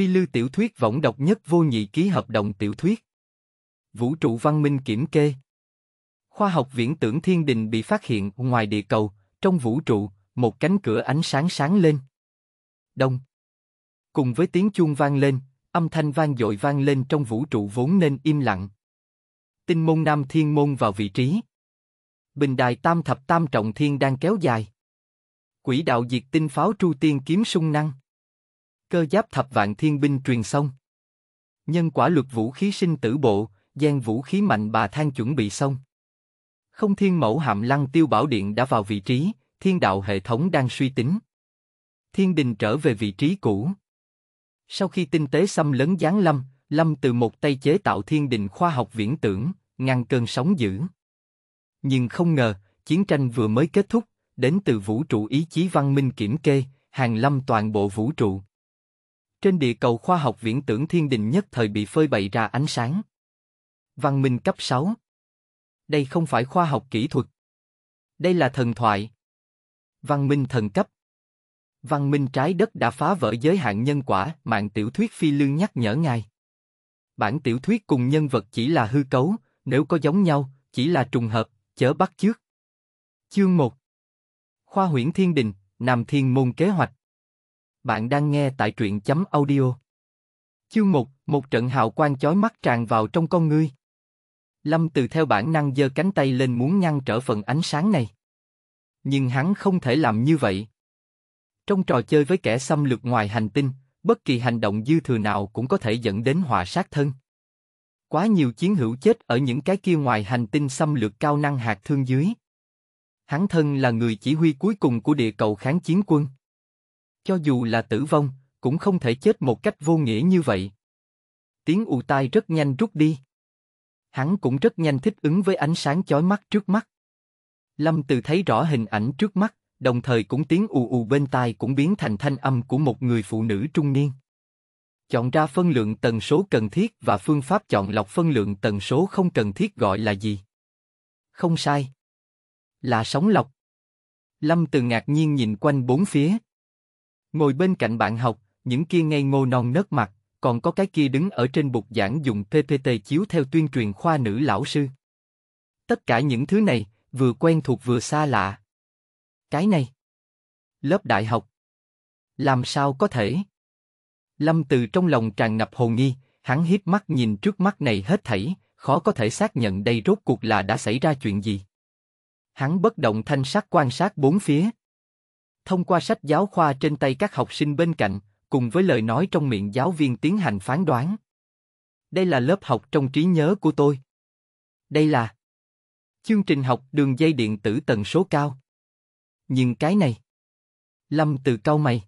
Phi Lưu tiểu thuyết võng độc nhất vô nhị ký hợp đồng tiểu thuyết. Vũ trụ văn minh kiểm kê. Khoa học viễn tưởng thiên đình bị phát hiện ngoài địa cầu, trong vũ trụ, một cánh cửa ánh sáng sáng lên. Đông. Cùng với tiếng chuông vang lên, âm thanh vang dội vang lên trong vũ trụ vốn nên im lặng. Tinh môn nam thiên môn vào vị trí. Bình đài tam thập tam trọng thiên đang kéo dài. Quỷ đạo diệt tinh pháo tru tiên kiếm sung năng cơ giáp thập vạn thiên binh truyền xong. Nhân quả luật vũ khí sinh tử bộ, gian vũ khí mạnh bà than chuẩn bị xong. Không thiên mẫu hàm lăng tiêu bảo điện đã vào vị trí, thiên đạo hệ thống đang suy tính. Thiên đình trở về vị trí cũ. Sau khi tinh tế xâm lấn giáng lâm, lâm từ một tay chế tạo thiên đình khoa học viễn tưởng, ngăn cơn sóng dữ. Nhưng không ngờ, chiến tranh vừa mới kết thúc, đến từ vũ trụ ý chí văn minh kiểm kê, hàng lâm toàn bộ vũ trụ. Trên địa cầu khoa học viễn tưởng thiên đình nhất thời bị phơi bày ra ánh sáng. Văn minh cấp 6 Đây không phải khoa học kỹ thuật. Đây là thần thoại. Văn minh thần cấp Văn minh trái đất đã phá vỡ giới hạn nhân quả, mạng tiểu thuyết phi lương nhắc nhở ngài. Bản tiểu thuyết cùng nhân vật chỉ là hư cấu, nếu có giống nhau, chỉ là trùng hợp, chớ bắt chước. Chương 1 Khoa huyễn thiên đình, Nam Thiên Môn Kế hoạch bạn đang nghe tại truyện chấm audio. Chương 1, một trận hào quang chói mắt tràn vào trong con ngươi. Lâm Từ theo bản năng giơ cánh tay lên muốn ngăn trở phần ánh sáng này. Nhưng hắn không thể làm như vậy. Trong trò chơi với kẻ xâm lược ngoài hành tinh, bất kỳ hành động dư thừa nào cũng có thể dẫn đến họa sát thân. Quá nhiều chiến hữu chết ở những cái kia ngoài hành tinh xâm lược cao năng hạt thương dưới. Hắn thân là người chỉ huy cuối cùng của địa cầu kháng chiến quân. Cho dù là tử vong, cũng không thể chết một cách vô nghĩa như vậy. Tiếng ù tai rất nhanh rút đi. Hắn cũng rất nhanh thích ứng với ánh sáng chói mắt trước mắt. Lâm Từ thấy rõ hình ảnh trước mắt, đồng thời cũng tiếng ù ù bên tai cũng biến thành thanh âm của một người phụ nữ trung niên. Chọn ra phân lượng tần số cần thiết và phương pháp chọn lọc phân lượng tần số không cần thiết gọi là gì? Không sai. Là sóng lọc. Lâm Từ ngạc nhiên nhìn quanh bốn phía, Ngồi bên cạnh bạn học, những kia ngây ngô non nớt mặt, còn có cái kia đứng ở trên bục giảng dùng PPT chiếu theo tuyên truyền khoa nữ lão sư. Tất cả những thứ này, vừa quen thuộc vừa xa lạ. Cái này. Lớp đại học. Làm sao có thể? Lâm Từ trong lòng tràn ngập hồ nghi, hắn hít mắt nhìn trước mắt này hết thảy, khó có thể xác nhận đây rốt cuộc là đã xảy ra chuyện gì. Hắn bất động thanh sắc quan sát bốn phía. Thông qua sách giáo khoa trên tay các học sinh bên cạnh, cùng với lời nói trong miệng giáo viên tiến hành phán đoán. Đây là lớp học trong trí nhớ của tôi. Đây là chương trình học đường dây điện tử tần số cao. Nhưng cái này, Lâm từ cau mày.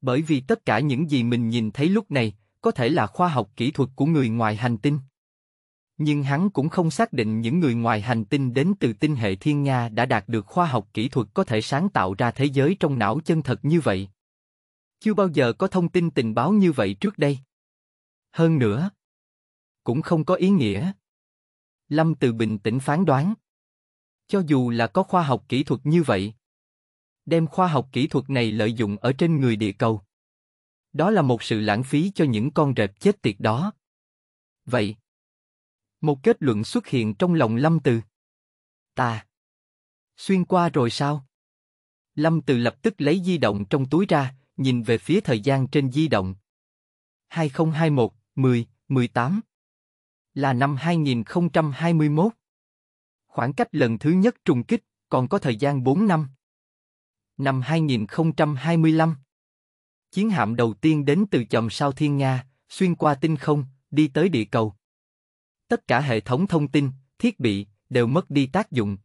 Bởi vì tất cả những gì mình nhìn thấy lúc này có thể là khoa học kỹ thuật của người ngoài hành tinh nhưng hắn cũng không xác định những người ngoài hành tinh đến từ tinh hệ thiên nga đã đạt được khoa học kỹ thuật có thể sáng tạo ra thế giới trong não chân thật như vậy. Chưa bao giờ có thông tin tình báo như vậy trước đây. Hơn nữa, cũng không có ý nghĩa. Lâm Từ bình tĩnh phán đoán. Cho dù là có khoa học kỹ thuật như vậy, đem khoa học kỹ thuật này lợi dụng ở trên người địa cầu. Đó là một sự lãng phí cho những con rệp chết tiệt đó. Vậy, một kết luận xuất hiện trong lòng Lâm Từ. Ta. Xuyên qua rồi sao? Lâm Từ lập tức lấy di động trong túi ra, nhìn về phía thời gian trên di động. 2021, 10, 18. Là năm 2021. Khoảng cách lần thứ nhất trùng kích, còn có thời gian 4 năm. Năm 2025. Chiến hạm đầu tiên đến từ chòm sao Thiên Nga, xuyên qua tinh không, đi tới địa cầu tất cả hệ thống thông tin, thiết bị đều mất đi tác dụng.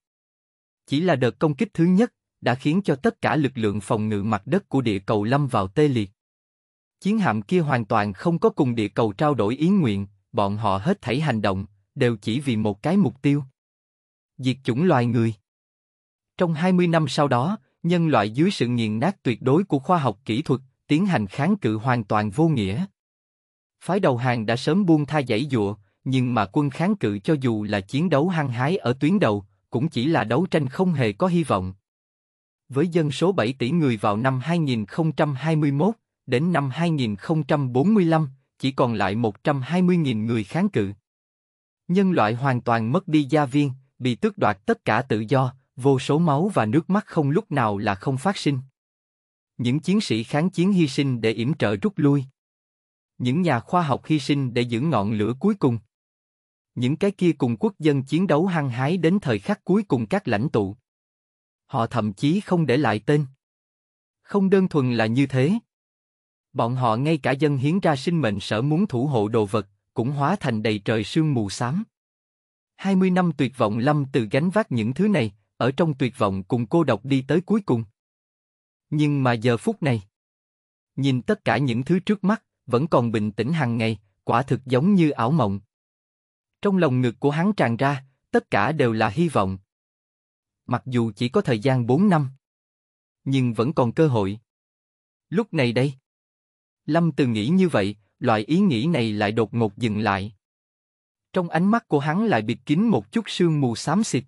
Chỉ là đợt công kích thứ nhất đã khiến cho tất cả lực lượng phòng ngự mặt đất của địa cầu lâm vào tê liệt. Chiến hạm kia hoàn toàn không có cùng địa cầu trao đổi ý nguyện, bọn họ hết thảy hành động đều chỉ vì một cái mục tiêu: diệt chủng loài người. Trong 20 năm sau đó, nhân loại dưới sự nghiền nát tuyệt đối của khoa học kỹ thuật tiến hành kháng cự hoàn toàn vô nghĩa. Phái đầu hàng đã sớm buông tha giải dụa, nhưng mà quân kháng cự cho dù là chiến đấu hăng hái ở tuyến đầu, cũng chỉ là đấu tranh không hề có hy vọng. Với dân số 7 tỷ người vào năm 2021, đến năm 2045, chỉ còn lại 120.000 người kháng cự. Nhân loại hoàn toàn mất đi gia viên, bị tước đoạt tất cả tự do, vô số máu và nước mắt không lúc nào là không phát sinh. Những chiến sĩ kháng chiến hy sinh để yểm trợ rút lui. Những nhà khoa học hy sinh để giữ ngọn lửa cuối cùng. Những cái kia cùng quốc dân chiến đấu hăng hái đến thời khắc cuối cùng các lãnh tụ. Họ thậm chí không để lại tên. Không đơn thuần là như thế. Bọn họ ngay cả dân hiến ra sinh mệnh sở muốn thủ hộ đồ vật, cũng hóa thành đầy trời sương mù xám. 20 năm tuyệt vọng lâm từ gánh vác những thứ này, ở trong tuyệt vọng cùng cô độc đi tới cuối cùng. Nhưng mà giờ phút này, nhìn tất cả những thứ trước mắt, vẫn còn bình tĩnh hàng ngày, quả thực giống như ảo mộng. Trong lòng ngực của hắn tràn ra, tất cả đều là hy vọng. Mặc dù chỉ có thời gian 4 năm, nhưng vẫn còn cơ hội. Lúc này đây, Lâm từ nghĩ như vậy, loại ý nghĩ này lại đột ngột dừng lại. Trong ánh mắt của hắn lại bịt kín một chút sương mù xám xịt.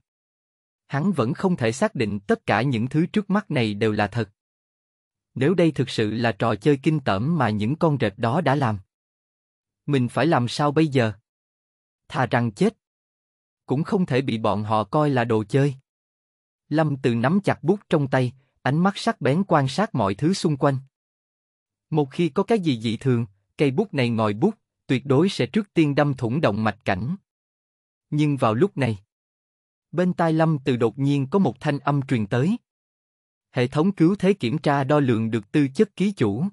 Hắn vẫn không thể xác định tất cả những thứ trước mắt này đều là thật. Nếu đây thực sự là trò chơi kinh tởm mà những con rệp đó đã làm, mình phải làm sao bây giờ? thà rằng chết. Cũng không thể bị bọn họ coi là đồ chơi. Lâm Từ nắm chặt bút trong tay, ánh mắt sắc bén quan sát mọi thứ xung quanh. Một khi có cái gì dị thường, cây bút này ngòi bút, tuyệt đối sẽ trước tiên đâm thủng động mạch cảnh. Nhưng vào lúc này, bên tai Lâm Từ đột nhiên có một thanh âm truyền tới. Hệ thống cứu thế kiểm tra đo lượng được tư chất ký chủ.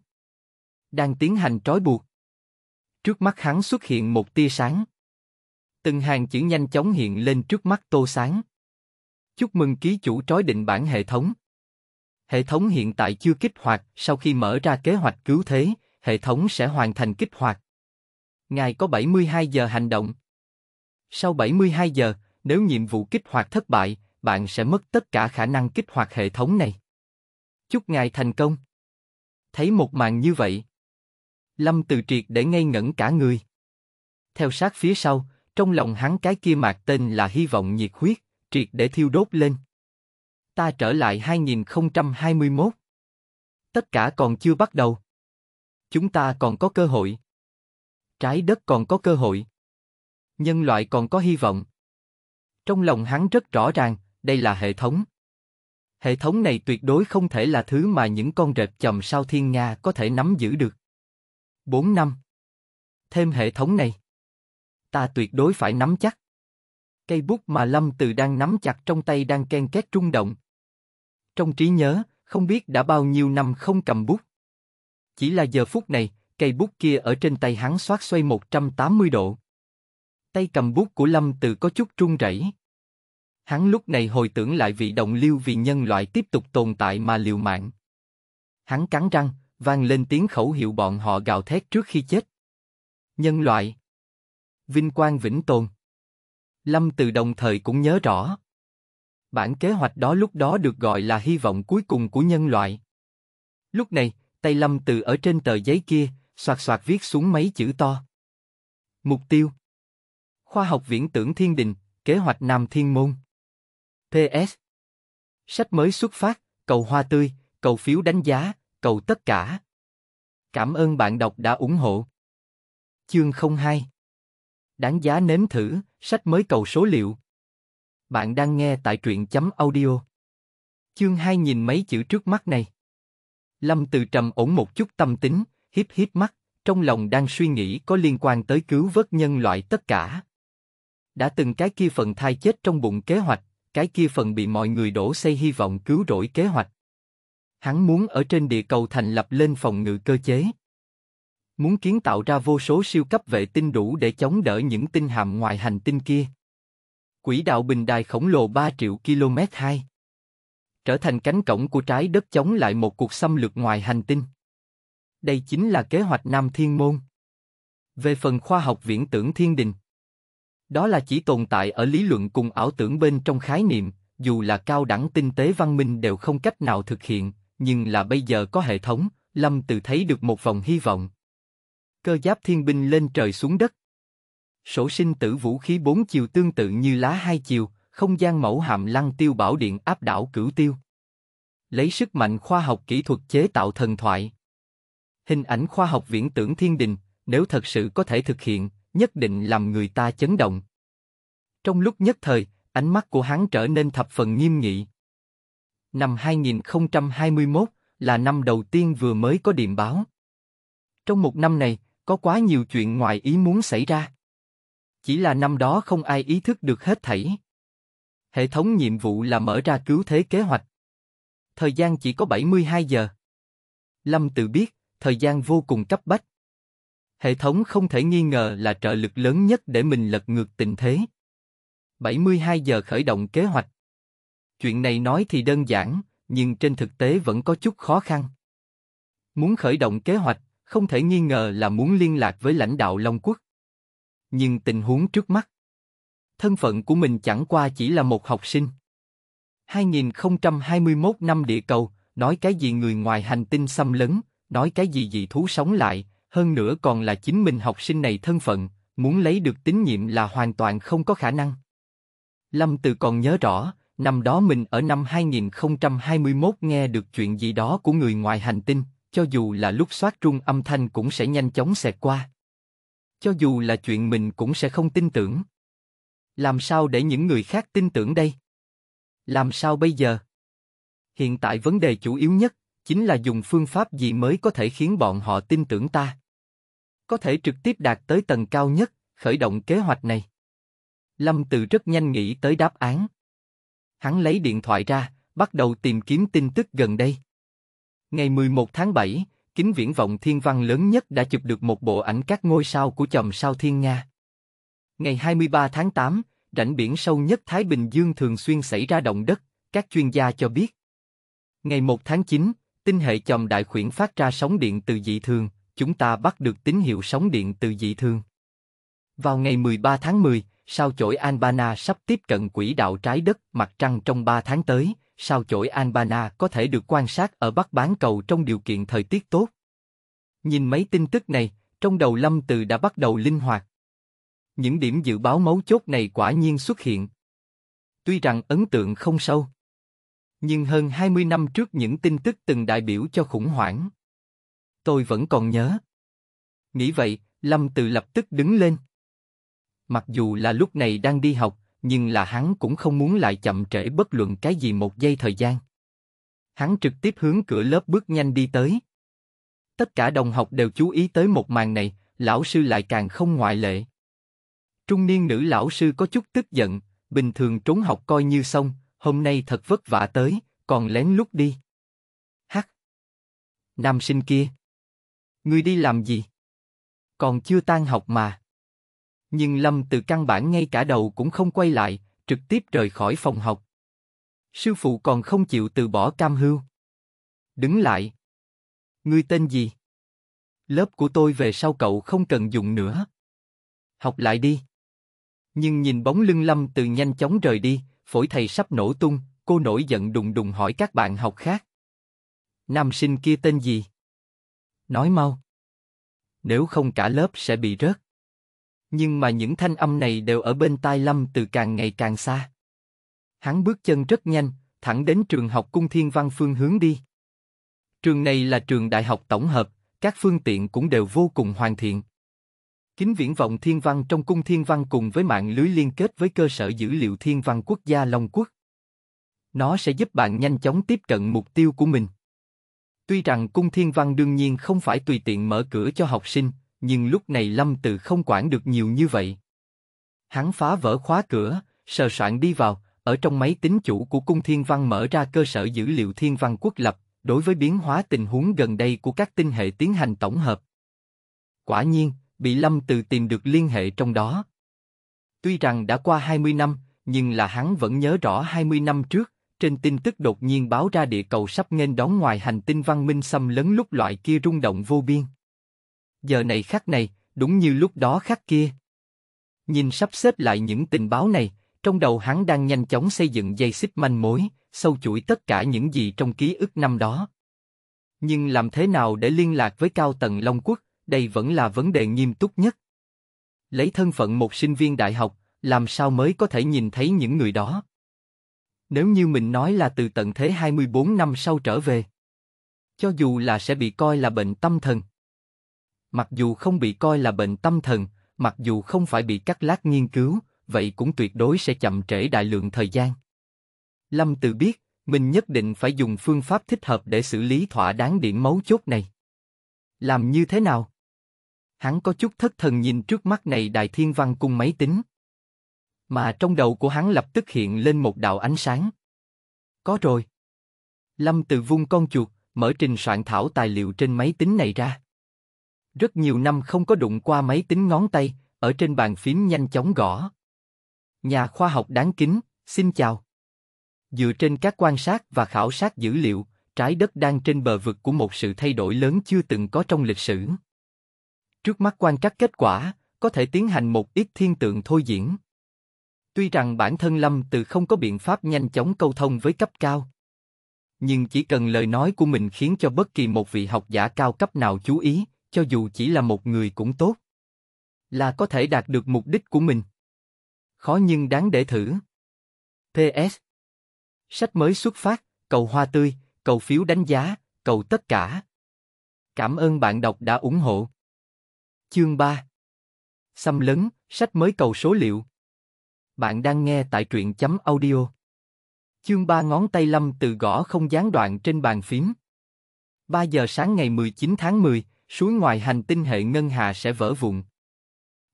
Đang tiến hành trói buộc. Trước mắt hắn xuất hiện một tia sáng. Từng hàng chữ nhanh chóng hiện lên trước mắt Tô Sáng. Chúc mừng ký chủ trói định bản hệ thống. Hệ thống hiện tại chưa kích hoạt, sau khi mở ra kế hoạch cứu thế, hệ thống sẽ hoàn thành kích hoạt. Ngài có 72 giờ hành động. Sau 72 giờ, nếu nhiệm vụ kích hoạt thất bại, bạn sẽ mất tất cả khả năng kích hoạt hệ thống này. Chúc ngài thành công. Thấy một màn như vậy, Lâm Từ Triệt để ngây ngẩn cả người. Theo sát phía sau, trong lòng hắn cái kia mạc tên là hy vọng nhiệt huyết, triệt để thiêu đốt lên. Ta trở lại 2021. Tất cả còn chưa bắt đầu. Chúng ta còn có cơ hội. Trái đất còn có cơ hội. Nhân loại còn có hy vọng. Trong lòng hắn rất rõ ràng, đây là hệ thống. Hệ thống này tuyệt đối không thể là thứ mà những con rệp chầm sao thiên Nga có thể nắm giữ được. 4 năm. Thêm hệ thống này ta tuyệt đối phải nắm chắc. Cây bút mà Lâm Từ đang nắm chặt trong tay đang ken két rung động. Trong trí nhớ, không biết đã bao nhiêu năm không cầm bút. Chỉ là giờ phút này, cây bút kia ở trên tay hắn xoát xoay 180 độ. Tay cầm bút của Lâm Từ có chút run rẩy. Hắn lúc này hồi tưởng lại vị động lưu vì nhân loại tiếp tục tồn tại mà liều mạng. Hắn cắn răng, vang lên tiếng khẩu hiệu bọn họ gào thét trước khi chết. Nhân loại vinh quang vĩnh tồn. Lâm Từ đồng thời cũng nhớ rõ. Bản kế hoạch đó lúc đó được gọi là hy vọng cuối cùng của nhân loại. Lúc này, tay Lâm Từ ở trên tờ giấy kia, soạt soạt viết xuống mấy chữ to. Mục tiêu Khoa học viễn tưởng thiên đình, kế hoạch Nam Thiên Môn. PS Sách mới xuất phát, cầu hoa tươi, cầu phiếu đánh giá, cầu tất cả. Cảm ơn bạn đọc đã ủng hộ. Chương 02 Đáng giá nếm thử, sách mới cầu số liệu. Bạn đang nghe tại truyện chấm audio. Chương 2 nhìn mấy chữ trước mắt này. Lâm Từ trầm ổn một chút tâm tính, híp híp mắt, trong lòng đang suy nghĩ có liên quan tới cứu vớt nhân loại tất cả. Đã từng cái kia phần thai chết trong bụng kế hoạch, cái kia phần bị mọi người đổ xây hy vọng cứu rỗi kế hoạch. Hắn muốn ở trên địa cầu thành lập lên phòng ngự cơ chế, muốn kiến tạo ra vô số siêu cấp vệ tinh đủ để chống đỡ những tinh hàm ngoài hành tinh kia. Quỹ đạo bình đài khổng lồ 3 triệu km 2 trở thành cánh cổng của trái đất chống lại một cuộc xâm lược ngoài hành tinh. Đây chính là kế hoạch Nam Thiên Môn. Về phần khoa học viễn tưởng thiên đình, đó là chỉ tồn tại ở lý luận cùng ảo tưởng bên trong khái niệm, dù là cao đẳng tinh tế văn minh đều không cách nào thực hiện, nhưng là bây giờ có hệ thống, Lâm Từ thấy được một vòng hy vọng cơ giáp thiên binh lên trời xuống đất. Sổ sinh tử vũ khí bốn chiều tương tự như lá hai chiều, không gian mẫu hàm lăng tiêu bảo điện áp đảo cửu tiêu. Lấy sức mạnh khoa học kỹ thuật chế tạo thần thoại. Hình ảnh khoa học viễn tưởng thiên đình, nếu thật sự có thể thực hiện, nhất định làm người ta chấn động. Trong lúc nhất thời, ánh mắt của hắn trở nên thập phần nghiêm nghị. Năm 2021 là năm đầu tiên vừa mới có điểm báo. Trong một năm này, có quá nhiều chuyện ngoài ý muốn xảy ra. Chỉ là năm đó không ai ý thức được hết thảy. Hệ thống nhiệm vụ là mở ra cứu thế kế hoạch. Thời gian chỉ có 72 giờ. Lâm tự biết, thời gian vô cùng cấp bách. Hệ thống không thể nghi ngờ là trợ lực lớn nhất để mình lật ngược tình thế. 72 giờ khởi động kế hoạch. Chuyện này nói thì đơn giản, nhưng trên thực tế vẫn có chút khó khăn. Muốn khởi động kế hoạch, không thể nghi ngờ là muốn liên lạc với lãnh đạo Long Quốc. Nhưng tình huống trước mắt, thân phận của mình chẳng qua chỉ là một học sinh. 2021 năm địa cầu, nói cái gì người ngoài hành tinh xâm lấn, nói cái gì dị thú sống lại, hơn nữa còn là chính mình học sinh này thân phận, muốn lấy được tín nhiệm là hoàn toàn không có khả năng. Lâm Từ còn nhớ rõ, năm đó mình ở năm 2021 nghe được chuyện gì đó của người ngoài hành tinh, cho dù là lúc soát trung âm thanh cũng sẽ nhanh chóng xẹt qua. Cho dù là chuyện mình cũng sẽ không tin tưởng. Làm sao để những người khác tin tưởng đây? Làm sao bây giờ? Hiện tại vấn đề chủ yếu nhất chính là dùng phương pháp gì mới có thể khiến bọn họ tin tưởng ta. Có thể trực tiếp đạt tới tầng cao nhất, khởi động kế hoạch này. Lâm Từ rất nhanh nghĩ tới đáp án. Hắn lấy điện thoại ra, bắt đầu tìm kiếm tin tức gần đây. Ngày 11 tháng 7, kính viễn vọng thiên văn lớn nhất đã chụp được một bộ ảnh các ngôi sao của chòm sao thiên Nga. Ngày 23 tháng 8, rãnh biển sâu nhất Thái Bình Dương thường xuyên xảy ra động đất, các chuyên gia cho biết. Ngày 1 tháng 9, tinh hệ chòm đại khuyển phát ra sóng điện từ dị thường, chúng ta bắt được tín hiệu sóng điện từ dị thường. Vào ngày 13 tháng 10, sao chổi Albana sắp tiếp cận quỹ đạo trái đất mặt trăng trong 3 tháng tới, sao chổi Albana có thể được quan sát ở Bắc Bán Cầu trong điều kiện thời tiết tốt. Nhìn mấy tin tức này, trong đầu Lâm Từ đã bắt đầu linh hoạt. Những điểm dự báo mấu chốt này quả nhiên xuất hiện. Tuy rằng ấn tượng không sâu, nhưng hơn 20 năm trước những tin tức từng đại biểu cho khủng hoảng. Tôi vẫn còn nhớ. Nghĩ vậy, Lâm Từ lập tức đứng lên. Mặc dù là lúc này đang đi học, nhưng là hắn cũng không muốn lại chậm trễ bất luận cái gì một giây thời gian. Hắn trực tiếp hướng cửa lớp bước nhanh đi tới. Tất cả đồng học đều chú ý tới một màn này, lão sư lại càng không ngoại lệ. Trung niên nữ lão sư có chút tức giận, bình thường trốn học coi như xong, hôm nay thật vất vả tới, còn lén lút đi. Hắc! Nam sinh kia! người đi làm gì? Còn chưa tan học mà nhưng Lâm từ căn bản ngay cả đầu cũng không quay lại, trực tiếp rời khỏi phòng học. Sư phụ còn không chịu từ bỏ cam hưu. Đứng lại. Ngươi tên gì? Lớp của tôi về sau cậu không cần dùng nữa. Học lại đi. Nhưng nhìn bóng lưng Lâm từ nhanh chóng rời đi, phổi thầy sắp nổ tung, cô nổi giận đùng đùng hỏi các bạn học khác. Nam sinh kia tên gì? Nói mau. Nếu không cả lớp sẽ bị rớt. Nhưng mà những thanh âm này đều ở bên tai Lâm từ càng ngày càng xa. Hắn bước chân rất nhanh, thẳng đến trường học cung thiên văn phương hướng đi. Trường này là trường đại học tổng hợp, các phương tiện cũng đều vô cùng hoàn thiện. Kính viễn vọng thiên văn trong cung thiên văn cùng với mạng lưới liên kết với cơ sở dữ liệu thiên văn quốc gia Long Quốc. Nó sẽ giúp bạn nhanh chóng tiếp cận mục tiêu của mình. Tuy rằng cung thiên văn đương nhiên không phải tùy tiện mở cửa cho học sinh, nhưng lúc này Lâm Tự không quản được nhiều như vậy. Hắn phá vỡ khóa cửa, sờ soạn đi vào, ở trong máy tính chủ của cung thiên văn mở ra cơ sở dữ liệu thiên văn quốc lập, đối với biến hóa tình huống gần đây của các tinh hệ tiến hành tổng hợp. Quả nhiên, bị Lâm Từ tìm được liên hệ trong đó. Tuy rằng đã qua 20 năm, nhưng là hắn vẫn nhớ rõ 20 năm trước, trên tin tức đột nhiên báo ra địa cầu sắp nghênh đón ngoài hành tinh văn minh xâm lấn lúc loại kia rung động vô biên giờ này khắc này, đúng như lúc đó khắc kia. Nhìn sắp xếp lại những tình báo này, trong đầu hắn đang nhanh chóng xây dựng dây xích manh mối, sâu chuỗi tất cả những gì trong ký ức năm đó. Nhưng làm thế nào để liên lạc với cao tầng Long Quốc, đây vẫn là vấn đề nghiêm túc nhất. Lấy thân phận một sinh viên đại học, làm sao mới có thể nhìn thấy những người đó? Nếu như mình nói là từ tận thế 24 năm sau trở về, cho dù là sẽ bị coi là bệnh tâm thần, Mặc dù không bị coi là bệnh tâm thần, mặc dù không phải bị cắt lát nghiên cứu, vậy cũng tuyệt đối sẽ chậm trễ đại lượng thời gian. Lâm Từ biết, mình nhất định phải dùng phương pháp thích hợp để xử lý thỏa đáng điểm mấu chốt này. Làm như thế nào? Hắn có chút thất thần nhìn trước mắt này đại thiên văn cung máy tính. Mà trong đầu của hắn lập tức hiện lên một đạo ánh sáng. Có rồi. Lâm Từ vung con chuột, mở trình soạn thảo tài liệu trên máy tính này ra. Rất nhiều năm không có đụng qua máy tính ngón tay, ở trên bàn phím nhanh chóng gõ. Nhà khoa học đáng kính, xin chào. Dựa trên các quan sát và khảo sát dữ liệu, trái đất đang trên bờ vực của một sự thay đổi lớn chưa từng có trong lịch sử. Trước mắt quan trắc kết quả, có thể tiến hành một ít thiên tượng thôi diễn. Tuy rằng bản thân Lâm Từ không có biện pháp nhanh chóng câu thông với cấp cao, nhưng chỉ cần lời nói của mình khiến cho bất kỳ một vị học giả cao cấp nào chú ý, cho dù chỉ là một người cũng tốt. Là có thể đạt được mục đích của mình. Khó nhưng đáng để thử. PS Sách mới xuất phát, cầu hoa tươi, cầu phiếu đánh giá, cầu tất cả. Cảm ơn bạn đọc đã ủng hộ. Chương 3 Xâm lấn, sách mới cầu số liệu. Bạn đang nghe tại truyện chấm audio. Chương 3 ngón tay lâm từ gõ không gián đoạn trên bàn phím. 3 giờ sáng ngày 19 tháng 10, suối ngoài hành tinh hệ ngân hà sẽ vỡ vụn.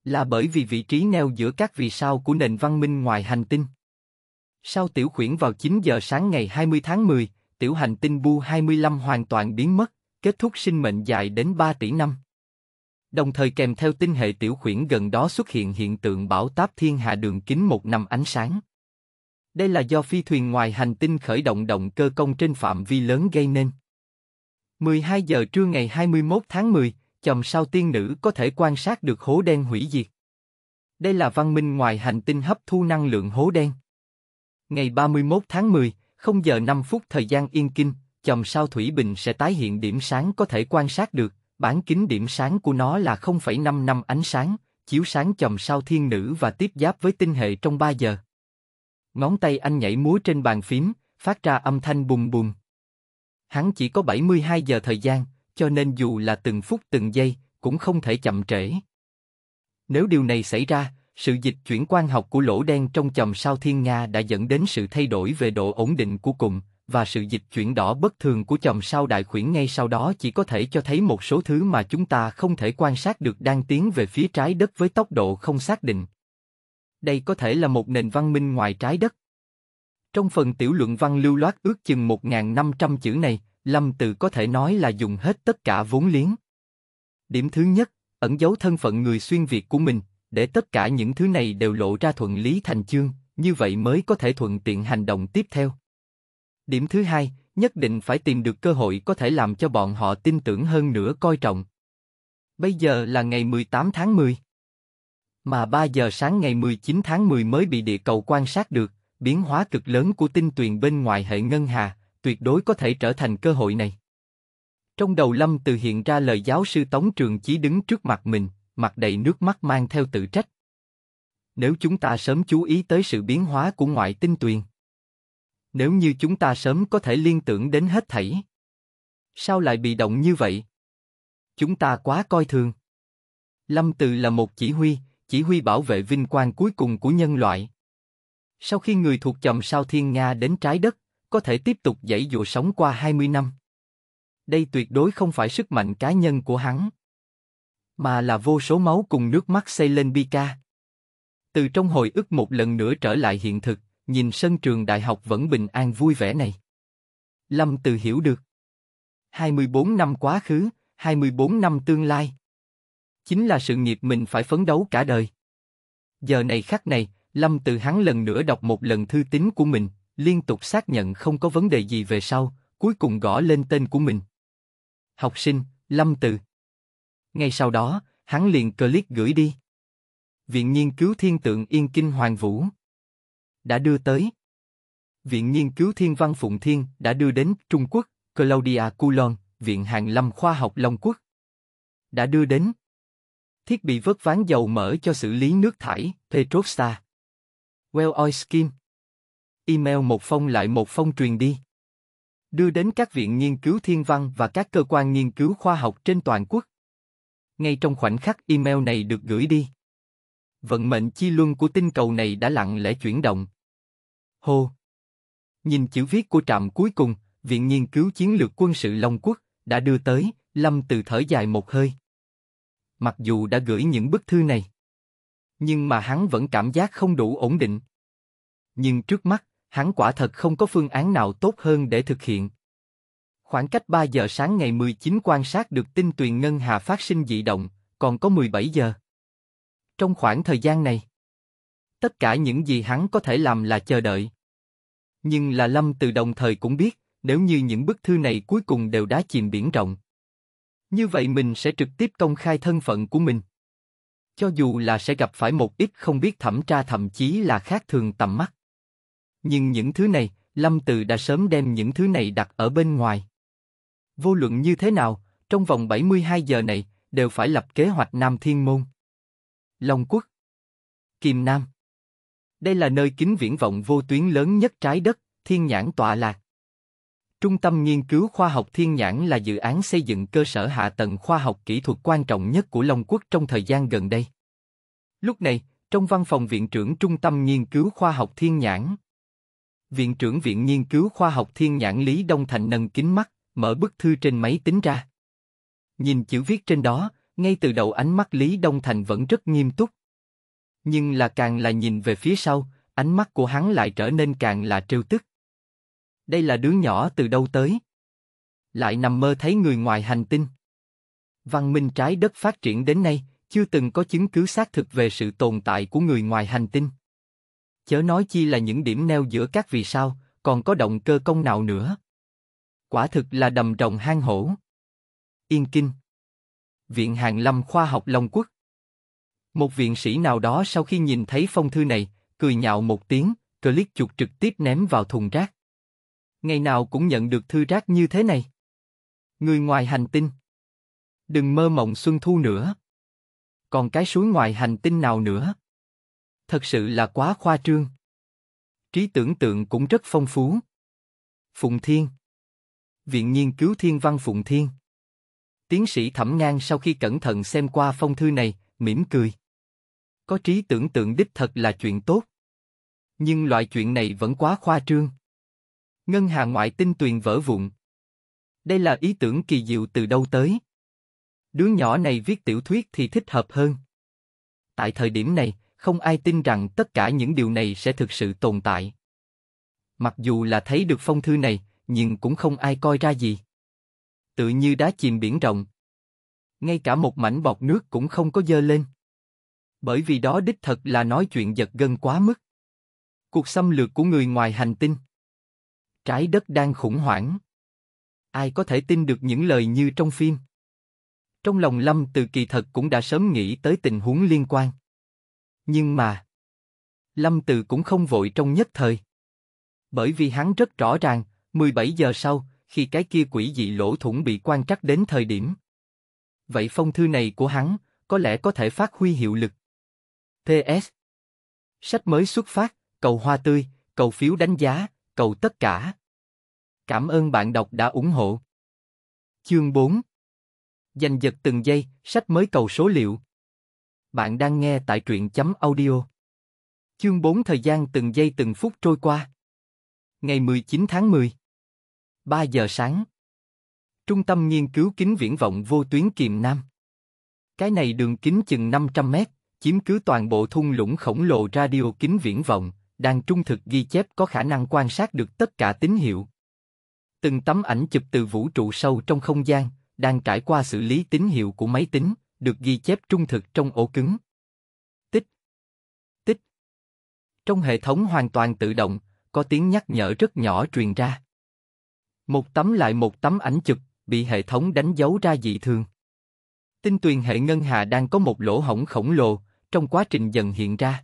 Là bởi vì vị trí neo giữa các vì sao của nền văn minh ngoài hành tinh. Sau tiểu khuyển vào 9 giờ sáng ngày 20 tháng 10, tiểu hành tinh Bu 25 hoàn toàn biến mất, kết thúc sinh mệnh dài đến 3 tỷ năm. Đồng thời kèm theo tinh hệ tiểu khuyển gần đó xuất hiện hiện tượng bão táp thiên hà đường kính một năm ánh sáng. Đây là do phi thuyền ngoài hành tinh khởi động động cơ công trên phạm vi lớn gây nên. 12 giờ trưa ngày 21 tháng 10, chòm sao tiên nữ có thể quan sát được hố đen hủy diệt. Đây là văn minh ngoài hành tinh hấp thu năng lượng hố đen. Ngày 31 tháng 10, 0 giờ 5 phút thời gian yên kinh, chòm sao Thủy Bình sẽ tái hiện điểm sáng có thể quan sát được, bán kính điểm sáng của nó là 0,5 năm ánh sáng, chiếu sáng chòm sao thiên nữ và tiếp giáp với tinh hệ trong 3 giờ. Ngón tay anh nhảy múa trên bàn phím, phát ra âm thanh bùm bùm. Hắn chỉ có 72 giờ thời gian, cho nên dù là từng phút từng giây, cũng không thể chậm trễ. Nếu điều này xảy ra, sự dịch chuyển quan học của lỗ đen trong chòm sao thiên nga đã dẫn đến sự thay đổi về độ ổn định của cụm và sự dịch chuyển đỏ bất thường của chòm sao đại khuyển ngay sau đó chỉ có thể cho thấy một số thứ mà chúng ta không thể quan sát được đang tiến về phía trái đất với tốc độ không xác định. Đây có thể là một nền văn minh ngoài trái đất, trong phần tiểu luận văn lưu loát ước chừng 1.500 chữ này, Lâm từ có thể nói là dùng hết tất cả vốn liếng. Điểm thứ nhất, ẩn giấu thân phận người xuyên Việt của mình, để tất cả những thứ này đều lộ ra thuận lý thành chương, như vậy mới có thể thuận tiện hành động tiếp theo. Điểm thứ hai, nhất định phải tìm được cơ hội có thể làm cho bọn họ tin tưởng hơn nữa coi trọng. Bây giờ là ngày 18 tháng 10. Mà 3 giờ sáng ngày 19 tháng 10 mới bị địa cầu quan sát được, biến hóa cực lớn của tinh tuyền bên ngoài hệ ngân hà, tuyệt đối có thể trở thành cơ hội này. Trong đầu Lâm Từ hiện ra lời giáo sư Tống Trường Chí đứng trước mặt mình, mặt đầy nước mắt mang theo tự trách. Nếu chúng ta sớm chú ý tới sự biến hóa của ngoại tinh tuyền, nếu như chúng ta sớm có thể liên tưởng đến hết thảy, sao lại bị động như vậy? Chúng ta quá coi thường. Lâm Từ là một chỉ huy, chỉ huy bảo vệ vinh quang cuối cùng của nhân loại. Sau khi người thuộc chòm sao thiên Nga đến trái đất, có thể tiếp tục dãy dụa sống qua 20 năm. Đây tuyệt đối không phải sức mạnh cá nhân của hắn, mà là vô số máu cùng nước mắt xây lên Pika. Từ trong hồi ức một lần nữa trở lại hiện thực, nhìn sân trường đại học vẫn bình an vui vẻ này. Lâm Từ hiểu được. 24 năm quá khứ, 24 năm tương lai. Chính là sự nghiệp mình phải phấn đấu cả đời. Giờ này khắc này, Lâm Từ hắn lần nữa đọc một lần thư tín của mình, liên tục xác nhận không có vấn đề gì về sau, cuối cùng gõ lên tên của mình. Học sinh, Lâm Từ. Ngay sau đó, hắn liền click gửi đi. Viện nghiên cứu thiên tượng Yên Kinh Hoàng Vũ đã đưa tới. Viện nghiên cứu thiên văn Phụng Thiên đã đưa đến Trung Quốc, Claudia Coulon, Viện Hàn Lâm Khoa học Long Quốc đã đưa đến thiết bị vớt ván dầu mỡ cho xử lý nước thải Petrostar Well Oil Skin. Email một phong lại một phong truyền đi. Đưa đến các viện nghiên cứu thiên văn và các cơ quan nghiên cứu khoa học trên toàn quốc. Ngay trong khoảnh khắc email này được gửi đi. Vận mệnh chi luân của tinh cầu này đã lặng lẽ chuyển động. Hô! Nhìn chữ viết của trạm cuối cùng, Viện Nghiên cứu Chiến lược Quân sự Long Quốc đã đưa tới, Lâm Từ thở dài một hơi. Mặc dù đã gửi những bức thư này, nhưng mà hắn vẫn cảm giác không đủ ổn định. Nhưng trước mắt, hắn quả thật không có phương án nào tốt hơn để thực hiện. Khoảng cách 3 giờ sáng ngày 19 quan sát được tinh tuyền ngân hà phát sinh dị động, còn có 17 giờ. Trong khoảng thời gian này, tất cả những gì hắn có thể làm là chờ đợi. Nhưng là Lâm từ đồng thời cũng biết, nếu như những bức thư này cuối cùng đều đã chìm biển rộng. Như vậy mình sẽ trực tiếp công khai thân phận của mình cho dù là sẽ gặp phải một ít không biết thẩm tra thậm chí là khác thường tầm mắt. Nhưng những thứ này, Lâm Từ đã sớm đem những thứ này đặt ở bên ngoài. Vô luận như thế nào, trong vòng 72 giờ này, đều phải lập kế hoạch Nam Thiên Môn. Long Quốc Kim Nam Đây là nơi kính viễn vọng vô tuyến lớn nhất trái đất, thiên nhãn tọa lạc. Trung tâm Nghiên cứu Khoa học Thiên Nhãn là dự án xây dựng cơ sở hạ tầng khoa học kỹ thuật quan trọng nhất của Long Quốc trong thời gian gần đây. Lúc này, trong văn phòng Viện trưởng Trung tâm Nghiên cứu Khoa học Thiên Nhãn, Viện trưởng Viện Nghiên cứu Khoa học Thiên Nhãn Lý Đông Thành nâng kính mắt, mở bức thư trên máy tính ra. Nhìn chữ viết trên đó, ngay từ đầu ánh mắt Lý Đông Thành vẫn rất nghiêm túc. Nhưng là càng là nhìn về phía sau, ánh mắt của hắn lại trở nên càng là trêu tức đây là đứa nhỏ từ đâu tới? Lại nằm mơ thấy người ngoài hành tinh. Văn minh trái đất phát triển đến nay, chưa từng có chứng cứ xác thực về sự tồn tại của người ngoài hành tinh. Chớ nói chi là những điểm neo giữa các vì sao, còn có động cơ công nào nữa. Quả thực là đầm rồng hang hổ. Yên Kinh Viện hàng Lâm Khoa học Long Quốc Một viện sĩ nào đó sau khi nhìn thấy phong thư này, cười nhạo một tiếng, click chuột trực tiếp ném vào thùng rác ngày nào cũng nhận được thư rác như thế này. Người ngoài hành tinh. Đừng mơ mộng xuân thu nữa. Còn cái suối ngoài hành tinh nào nữa? Thật sự là quá khoa trương. Trí tưởng tượng cũng rất phong phú. Phụng Thiên Viện Nghiên cứu Thiên văn Phụng Thiên Tiến sĩ Thẩm Ngang sau khi cẩn thận xem qua phong thư này, mỉm cười. Có trí tưởng tượng đích thật là chuyện tốt. Nhưng loại chuyện này vẫn quá khoa trương. Ngân hà ngoại tinh tuyền vỡ vụn. Đây là ý tưởng kỳ diệu từ đâu tới? Đứa nhỏ này viết tiểu thuyết thì thích hợp hơn. Tại thời điểm này, không ai tin rằng tất cả những điều này sẽ thực sự tồn tại. Mặc dù là thấy được phong thư này, nhưng cũng không ai coi ra gì. Tự như đá chìm biển rộng. Ngay cả một mảnh bọt nước cũng không có dơ lên. Bởi vì đó đích thật là nói chuyện giật gân quá mức. Cuộc xâm lược của người ngoài hành tinh. Trái đất đang khủng hoảng. Ai có thể tin được những lời như trong phim? Trong lòng Lâm Từ kỳ thật cũng đã sớm nghĩ tới tình huống liên quan. Nhưng mà, Lâm Từ cũng không vội trong nhất thời. Bởi vì hắn rất rõ ràng, 17 giờ sau, khi cái kia quỷ dị lỗ thủng bị quan trắc đến thời điểm. Vậy phong thư này của hắn, có lẽ có thể phát huy hiệu lực. PS Sách mới xuất phát, cầu hoa tươi, cầu phiếu đánh giá, cầu tất cả. Cảm ơn bạn đọc đã ủng hộ. Chương 4 Giành giật từng giây, sách mới cầu số liệu. Bạn đang nghe tại truyện chấm audio. Chương 4 Thời gian từng giây từng phút trôi qua. Ngày 19 tháng 10 3 giờ sáng Trung tâm nghiên cứu kính viễn vọng vô tuyến kiềm Nam Cái này đường kính chừng 500 mét, chiếm cứ toàn bộ thung lũng khổng lồ radio kính viễn vọng, đang trung thực ghi chép có khả năng quan sát được tất cả tín hiệu. Từng tấm ảnh chụp từ vũ trụ sâu trong không gian, đang trải qua xử lý tín hiệu của máy tính, được ghi chép trung thực trong ổ cứng. Tích. Tích. Trong hệ thống hoàn toàn tự động, có tiếng nhắc nhở rất nhỏ truyền ra. Một tấm lại một tấm ảnh chụp, bị hệ thống đánh dấu ra dị thường. Tinh tuyền hệ ngân hà đang có một lỗ hổng khổng lồ, trong quá trình dần hiện ra.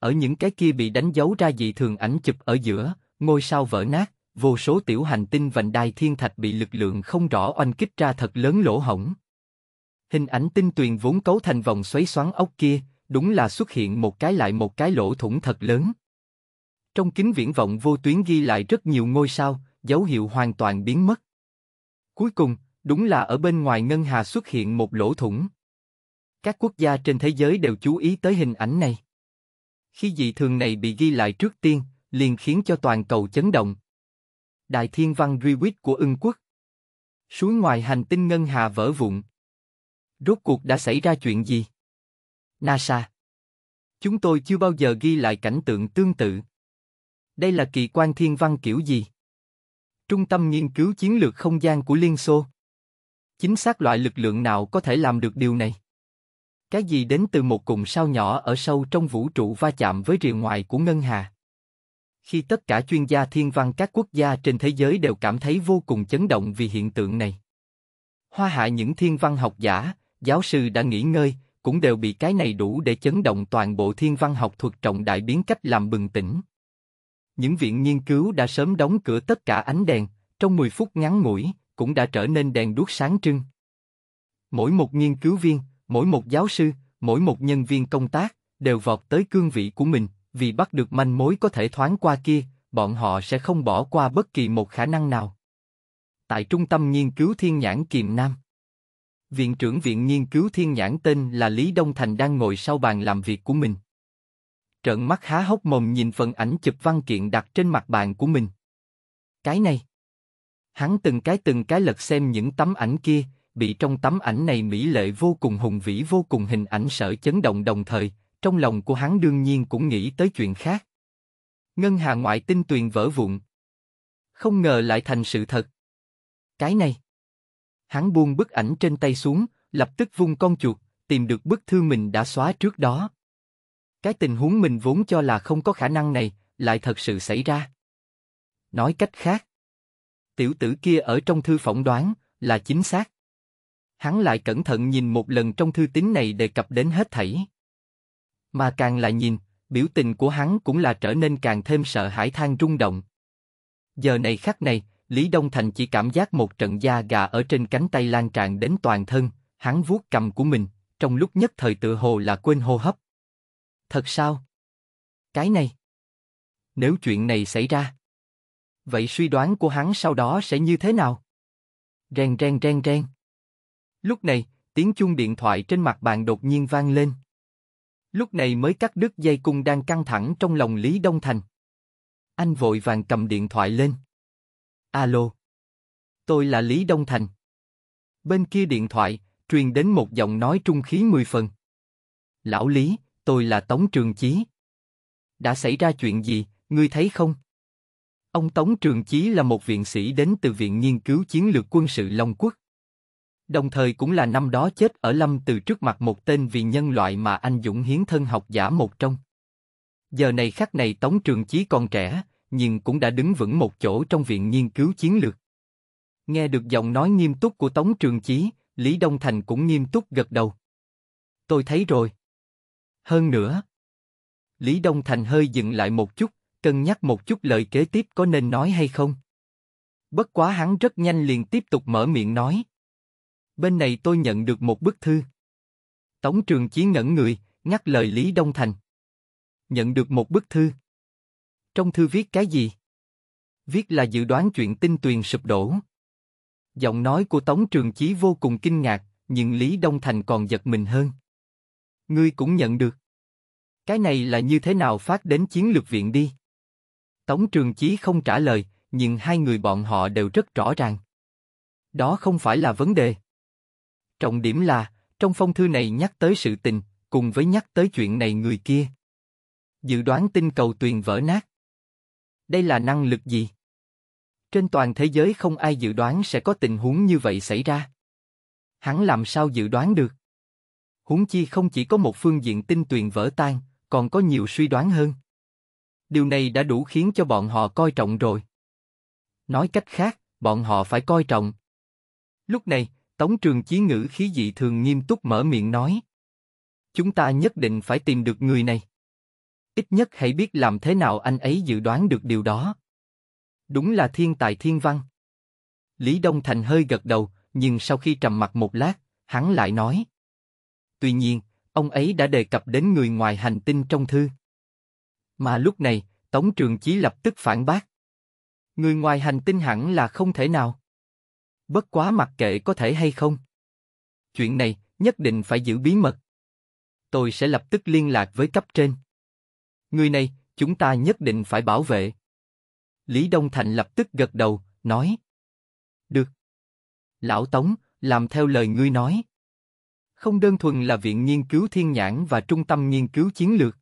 Ở những cái kia bị đánh dấu ra dị thường ảnh chụp ở giữa, ngôi sao vỡ nát, vô số tiểu hành tinh vành đai thiên thạch bị lực lượng không rõ oanh kích ra thật lớn lỗ hổng. Hình ảnh tinh tuyền vốn cấu thành vòng xoáy xoắn ốc kia, đúng là xuất hiện một cái lại một cái lỗ thủng thật lớn. Trong kính viễn vọng vô tuyến ghi lại rất nhiều ngôi sao, dấu hiệu hoàn toàn biến mất. Cuối cùng, đúng là ở bên ngoài ngân hà xuất hiện một lỗ thủng. Các quốc gia trên thế giới đều chú ý tới hình ảnh này. Khi dị thường này bị ghi lại trước tiên, liền khiến cho toàn cầu chấn động. Đại thiên văn Rewit của ưng quốc Suối ngoài hành tinh Ngân Hà vỡ vụn. Rốt cuộc đã xảy ra chuyện gì? NASA Chúng tôi chưa bao giờ ghi lại cảnh tượng tương tự. Đây là kỳ quan thiên văn kiểu gì? Trung tâm nghiên cứu chiến lược không gian của Liên Xô. Chính xác loại lực lượng nào có thể làm được điều này? Cái gì đến từ một cụm sao nhỏ ở sâu trong vũ trụ va chạm với rìa ngoài của ngân hà? Khi tất cả chuyên gia thiên văn các quốc gia trên thế giới đều cảm thấy vô cùng chấn động vì hiện tượng này. Hoa hạ những thiên văn học giả, giáo sư đã nghỉ ngơi, cũng đều bị cái này đủ để chấn động toàn bộ thiên văn học thuật trọng đại biến cách làm bừng tỉnh. Những viện nghiên cứu đã sớm đóng cửa tất cả ánh đèn, trong 10 phút ngắn ngủi, cũng đã trở nên đèn đuốc sáng trưng. Mỗi một nghiên cứu viên, mỗi một giáo sư, mỗi một nhân viên công tác, đều vọt tới cương vị của mình, vì bắt được manh mối có thể thoáng qua kia, bọn họ sẽ không bỏ qua bất kỳ một khả năng nào. Tại Trung tâm Nghiên cứu Thiên nhãn Kiềm Nam Viện trưởng Viện Nghiên cứu Thiên nhãn tên là Lý Đông Thành đang ngồi sau bàn làm việc của mình. Trợn mắt há hốc mồm nhìn phần ảnh chụp văn kiện đặt trên mặt bàn của mình. Cái này. Hắn từng cái từng cái lật xem những tấm ảnh kia, bị trong tấm ảnh này mỹ lệ vô cùng hùng vĩ vô cùng hình ảnh sở chấn động đồng thời, trong lòng của hắn đương nhiên cũng nghĩ tới chuyện khác. Ngân hà ngoại tinh tuyền vỡ vụn. Không ngờ lại thành sự thật. Cái này. Hắn buông bức ảnh trên tay xuống, lập tức vung con chuột, tìm được bức thư mình đã xóa trước đó. Cái tình huống mình vốn cho là không có khả năng này, lại thật sự xảy ra. Nói cách khác, tiểu tử kia ở trong thư phỏng đoán là chính xác hắn lại cẩn thận nhìn một lần trong thư tín này đề cập đến hết thảy. Mà càng lại nhìn, biểu tình của hắn cũng là trở nên càng thêm sợ hãi than rung động. Giờ này khắc này, Lý Đông Thành chỉ cảm giác một trận da gà ở trên cánh tay lan tràn đến toàn thân, hắn vuốt cầm của mình, trong lúc nhất thời tự hồ là quên hô hấp. Thật sao? Cái này? Nếu chuyện này xảy ra, vậy suy đoán của hắn sau đó sẽ như thế nào? Ren ren ren ren. Lúc này, tiếng chuông điện thoại trên mặt bàn đột nhiên vang lên. Lúc này mới cắt đứt dây cung đang căng thẳng trong lòng Lý Đông Thành. Anh vội vàng cầm điện thoại lên. Alo. Tôi là Lý Đông Thành. Bên kia điện thoại, truyền đến một giọng nói trung khí mười phần. Lão Lý, tôi là Tống Trường Chí. Đã xảy ra chuyện gì, ngươi thấy không? Ông Tống Trường Chí là một viện sĩ đến từ Viện Nghiên cứu Chiến lược Quân sự Long Quốc đồng thời cũng là năm đó chết ở lâm từ trước mặt một tên vì nhân loại mà anh dũng hiến thân học giả một trong. Giờ này khắc này Tống Trường Chí còn trẻ, nhưng cũng đã đứng vững một chỗ trong viện nghiên cứu chiến lược. Nghe được giọng nói nghiêm túc của Tống Trường Chí, Lý Đông Thành cũng nghiêm túc gật đầu. Tôi thấy rồi. Hơn nữa. Lý Đông Thành hơi dừng lại một chút, cân nhắc một chút lời kế tiếp có nên nói hay không. Bất quá hắn rất nhanh liền tiếp tục mở miệng nói bên này tôi nhận được một bức thư. Tống Trường chí ngẩn người, ngắt lời Lý Đông Thành. Nhận được một bức thư. Trong thư viết cái gì? Viết là dự đoán chuyện tinh tuyền sụp đổ. Giọng nói của Tống Trường Chí vô cùng kinh ngạc, nhưng Lý Đông Thành còn giật mình hơn. Ngươi cũng nhận được. Cái này là như thế nào phát đến chiến lược viện đi? Tống Trường Chí không trả lời, nhưng hai người bọn họ đều rất rõ ràng. Đó không phải là vấn đề. Trọng điểm là, trong phong thư này nhắc tới sự tình, cùng với nhắc tới chuyện này người kia. Dự đoán tinh cầu tuyền vỡ nát. Đây là năng lực gì? Trên toàn thế giới không ai dự đoán sẽ có tình huống như vậy xảy ra. Hắn làm sao dự đoán được? Huống chi không chỉ có một phương diện tinh tuyền vỡ tan, còn có nhiều suy đoán hơn. Điều này đã đủ khiến cho bọn họ coi trọng rồi. Nói cách khác, bọn họ phải coi trọng. Lúc này, Tống Trường Chí ngữ khí dị thường nghiêm túc mở miệng nói. Chúng ta nhất định phải tìm được người này. Ít nhất hãy biết làm thế nào anh ấy dự đoán được điều đó. Đúng là thiên tài thiên văn. Lý Đông Thành hơi gật đầu, nhưng sau khi trầm mặt một lát, hắn lại nói. Tuy nhiên, ông ấy đã đề cập đến người ngoài hành tinh trong thư. Mà lúc này, Tống Trường Chí lập tức phản bác. Người ngoài hành tinh hẳn là không thể nào. Bất quá mặc kệ có thể hay không. Chuyện này, nhất định phải giữ bí mật. Tôi sẽ lập tức liên lạc với cấp trên. Người này, chúng ta nhất định phải bảo vệ. Lý Đông Thành lập tức gật đầu, nói. Được. Lão Tống, làm theo lời ngươi nói. Không đơn thuần là Viện Nghiên cứu Thiên Nhãn và Trung tâm Nghiên cứu Chiến lược.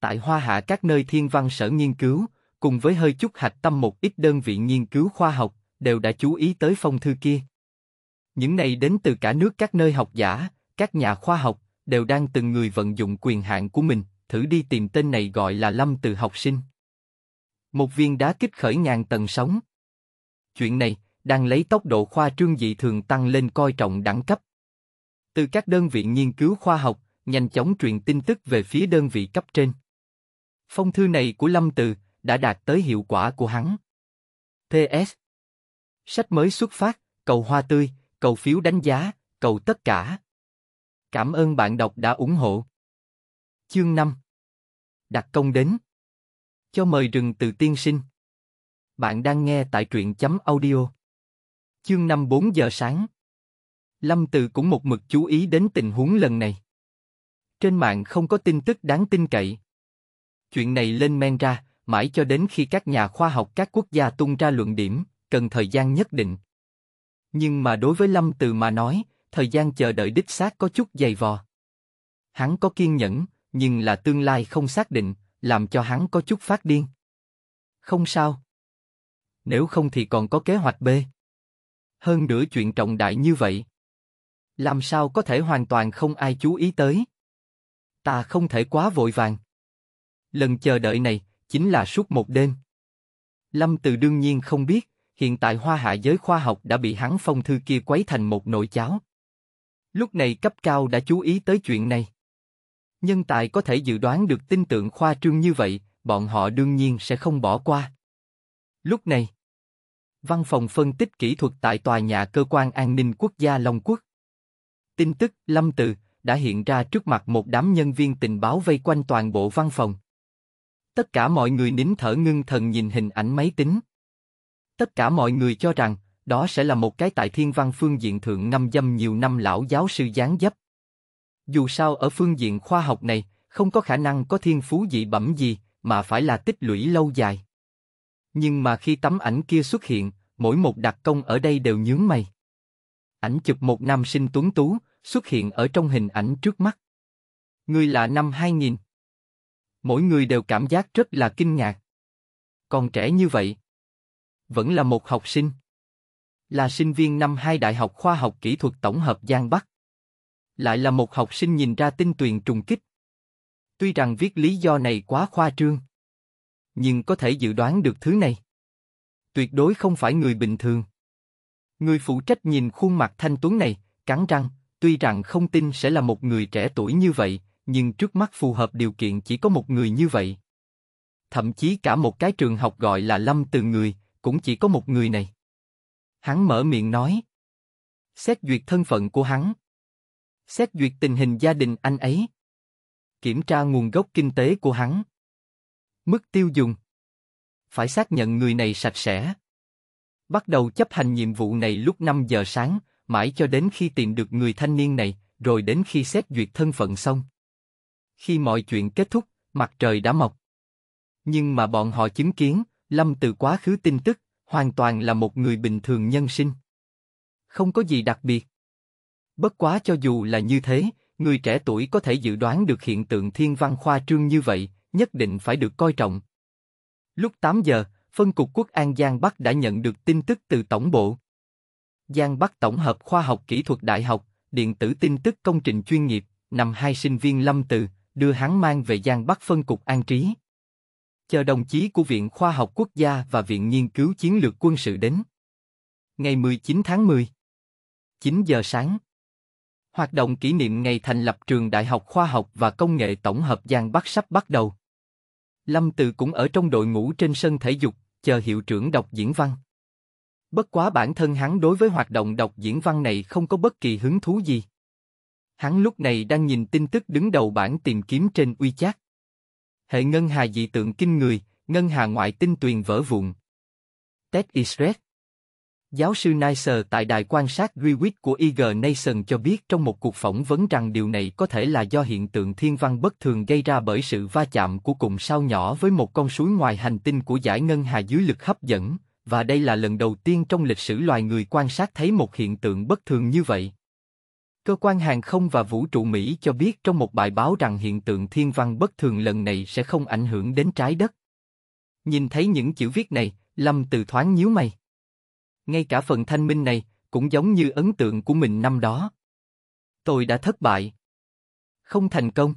Tại Hoa Hạ các nơi thiên văn sở nghiên cứu, cùng với hơi chút hạch tâm một ít đơn vị nghiên cứu khoa học, đều đã chú ý tới phong thư kia. Những này đến từ cả nước các nơi học giả, các nhà khoa học, đều đang từng người vận dụng quyền hạn của mình, thử đi tìm tên này gọi là Lâm Từ học sinh. Một viên đá kích khởi ngàn tầng sóng. Chuyện này, đang lấy tốc độ khoa trương dị thường tăng lên coi trọng đẳng cấp. Từ các đơn vị nghiên cứu khoa học, nhanh chóng truyền tin tức về phía đơn vị cấp trên. Phong thư này của Lâm Từ đã đạt tới hiệu quả của hắn. T.S. Sách mới xuất phát, cầu hoa tươi, cầu phiếu đánh giá, cầu tất cả. Cảm ơn bạn đọc đã ủng hộ. Chương 5 Đặt công đến Cho mời rừng từ tiên sinh Bạn đang nghe tại truyện chấm audio Chương 5 4 giờ sáng Lâm Từ cũng một mực chú ý đến tình huống lần này. Trên mạng không có tin tức đáng tin cậy. Chuyện này lên men ra, mãi cho đến khi các nhà khoa học các quốc gia tung ra luận điểm, cần thời gian nhất định. Nhưng mà đối với Lâm Từ mà nói, thời gian chờ đợi đích xác có chút dày vò. Hắn có kiên nhẫn, nhưng là tương lai không xác định, làm cho hắn có chút phát điên. Không sao. Nếu không thì còn có kế hoạch B. Hơn nữa chuyện trọng đại như vậy. Làm sao có thể hoàn toàn không ai chú ý tới. Ta không thể quá vội vàng. Lần chờ đợi này, chính là suốt một đêm. Lâm Từ đương nhiên không biết, hiện tại hoa hạ giới khoa học đã bị hắn phong thư kia quấy thành một nồi cháo. Lúc này cấp cao đã chú ý tới chuyện này. Nhân tài có thể dự đoán được tin tưởng khoa trương như vậy, bọn họ đương nhiên sẽ không bỏ qua. Lúc này, văn phòng phân tích kỹ thuật tại tòa nhà cơ quan an ninh quốc gia Long Quốc. Tin tức Lâm Từ đã hiện ra trước mặt một đám nhân viên tình báo vây quanh toàn bộ văn phòng. Tất cả mọi người nín thở ngưng thần nhìn hình ảnh máy tính. Tất cả mọi người cho rằng, đó sẽ là một cái tại thiên văn phương diện thượng năm dâm nhiều năm lão giáo sư gián dấp. Dù sao ở phương diện khoa học này, không có khả năng có thiên phú dị bẩm gì, mà phải là tích lũy lâu dài. Nhưng mà khi tấm ảnh kia xuất hiện, mỗi một đặc công ở đây đều nhướng mày. Ảnh chụp một nam sinh tuấn tú, xuất hiện ở trong hình ảnh trước mắt. Người là năm 2000. Mỗi người đều cảm giác rất là kinh ngạc. Còn trẻ như vậy, vẫn là một học sinh. Là sinh viên năm 2 Đại học Khoa học Kỹ thuật Tổng hợp Giang Bắc. Lại là một học sinh nhìn ra tinh tuyền trùng kích. Tuy rằng viết lý do này quá khoa trương, nhưng có thể dự đoán được thứ này. Tuyệt đối không phải người bình thường. Người phụ trách nhìn khuôn mặt thanh tuấn này, cắn răng, tuy rằng không tin sẽ là một người trẻ tuổi như vậy, nhưng trước mắt phù hợp điều kiện chỉ có một người như vậy. Thậm chí cả một cái trường học gọi là lâm từ người, cũng chỉ có một người này. Hắn mở miệng nói. Xét duyệt thân phận của hắn. Xét duyệt tình hình gia đình anh ấy. Kiểm tra nguồn gốc kinh tế của hắn. Mức tiêu dùng. Phải xác nhận người này sạch sẽ. Bắt đầu chấp hành nhiệm vụ này lúc 5 giờ sáng, mãi cho đến khi tìm được người thanh niên này, rồi đến khi xét duyệt thân phận xong. Khi mọi chuyện kết thúc, mặt trời đã mọc. Nhưng mà bọn họ chứng kiến, Lâm từ quá khứ tin tức, hoàn toàn là một người bình thường nhân sinh. Không có gì đặc biệt. Bất quá cho dù là như thế, người trẻ tuổi có thể dự đoán được hiện tượng thiên văn khoa trương như vậy, nhất định phải được coi trọng. Lúc 8 giờ, phân cục quốc an Giang Bắc đã nhận được tin tức từ tổng bộ. Giang Bắc Tổng hợp Khoa học Kỹ thuật Đại học, điện tử tin tức công trình chuyên nghiệp, nằm hai sinh viên Lâm Từ, đưa hắn mang về Giang Bắc phân cục an trí chờ đồng chí của Viện Khoa học Quốc gia và Viện Nghiên cứu Chiến lược Quân sự đến. Ngày 19 tháng 10 9 giờ sáng Hoạt động kỷ niệm ngày thành lập Trường Đại học Khoa học và Công nghệ Tổng hợp Giang Bắc sắp bắt đầu. Lâm Từ cũng ở trong đội ngũ trên sân thể dục, chờ hiệu trưởng đọc diễn văn. Bất quá bản thân hắn đối với hoạt động đọc diễn văn này không có bất kỳ hứng thú gì. Hắn lúc này đang nhìn tin tức đứng đầu bảng tìm kiếm trên WeChat hệ ngân hà dị tượng kinh người, ngân hà ngoại tinh tuyền vỡ vụn. Ted Israel Giáo sư Nicer tại đài quan sát Greenwich của IG Nation cho biết trong một cuộc phỏng vấn rằng điều này có thể là do hiện tượng thiên văn bất thường gây ra bởi sự va chạm của cụm sao nhỏ với một con suối ngoài hành tinh của giải ngân hà dưới lực hấp dẫn, và đây là lần đầu tiên trong lịch sử loài người quan sát thấy một hiện tượng bất thường như vậy. Cơ quan hàng không và vũ trụ Mỹ cho biết trong một bài báo rằng hiện tượng thiên văn bất thường lần này sẽ không ảnh hưởng đến trái đất. Nhìn thấy những chữ viết này, Lâm Từ thoáng nhíu mày. Ngay cả phần thanh minh này cũng giống như ấn tượng của mình năm đó. Tôi đã thất bại. Không thành công.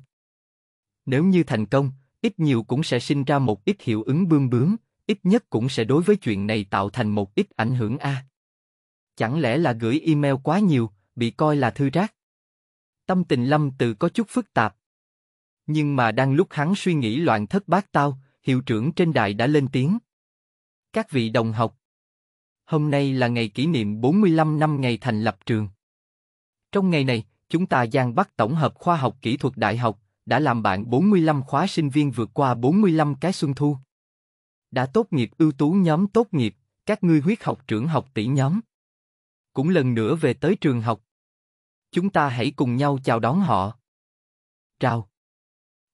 Nếu như thành công, ít nhiều cũng sẽ sinh ra một ít hiệu ứng bươm bướm, ít nhất cũng sẽ đối với chuyện này tạo thành một ít ảnh hưởng a. Chẳng lẽ là gửi email quá nhiều, bị coi là thư rác. Tâm tình Lâm Từ có chút phức tạp. Nhưng mà đang lúc hắn suy nghĩ loạn thất bát tao, hiệu trưởng trên đài đã lên tiếng. Các vị đồng học, hôm nay là ngày kỷ niệm 45 năm ngày thành lập trường. Trong ngày này, chúng ta Giang Bắc Tổng hợp Khoa học Kỹ thuật Đại học đã làm bạn 45 khóa sinh viên vượt qua 45 cái xuân thu. Đã tốt nghiệp ưu tú nhóm tốt nghiệp, các ngươi huyết học trưởng học tỷ nhóm. Cũng lần nữa về tới trường học. Chúng ta hãy cùng nhau chào đón họ. Chào.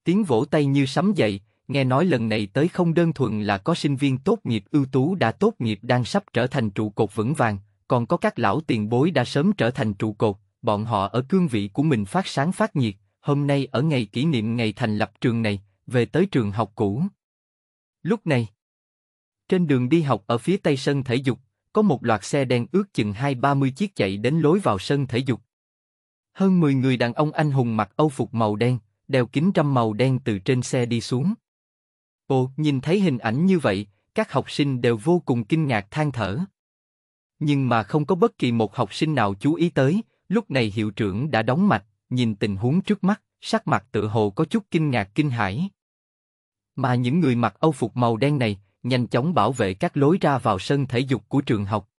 Tiếng vỗ tay như sấm dậy, nghe nói lần này tới không đơn thuần là có sinh viên tốt nghiệp ưu tú đã tốt nghiệp đang sắp trở thành trụ cột vững vàng, còn có các lão tiền bối đã sớm trở thành trụ cột, bọn họ ở cương vị của mình phát sáng phát nhiệt, hôm nay ở ngày kỷ niệm ngày thành lập trường này, về tới trường học cũ. Lúc này, trên đường đi học ở phía tây sân thể dục, có một loạt xe đen ước chừng hai ba mươi chiếc chạy đến lối vào sân thể dục, hơn 10 người đàn ông anh hùng mặc âu phục màu đen, đeo kính trăm màu đen từ trên xe đi xuống. Ồ, nhìn thấy hình ảnh như vậy, các học sinh đều vô cùng kinh ngạc than thở. Nhưng mà không có bất kỳ một học sinh nào chú ý tới, lúc này hiệu trưởng đã đóng mặt, nhìn tình huống trước mắt, sắc mặt tự hồ có chút kinh ngạc kinh hãi. Mà những người mặc âu phục màu đen này, nhanh chóng bảo vệ các lối ra vào sân thể dục của trường học.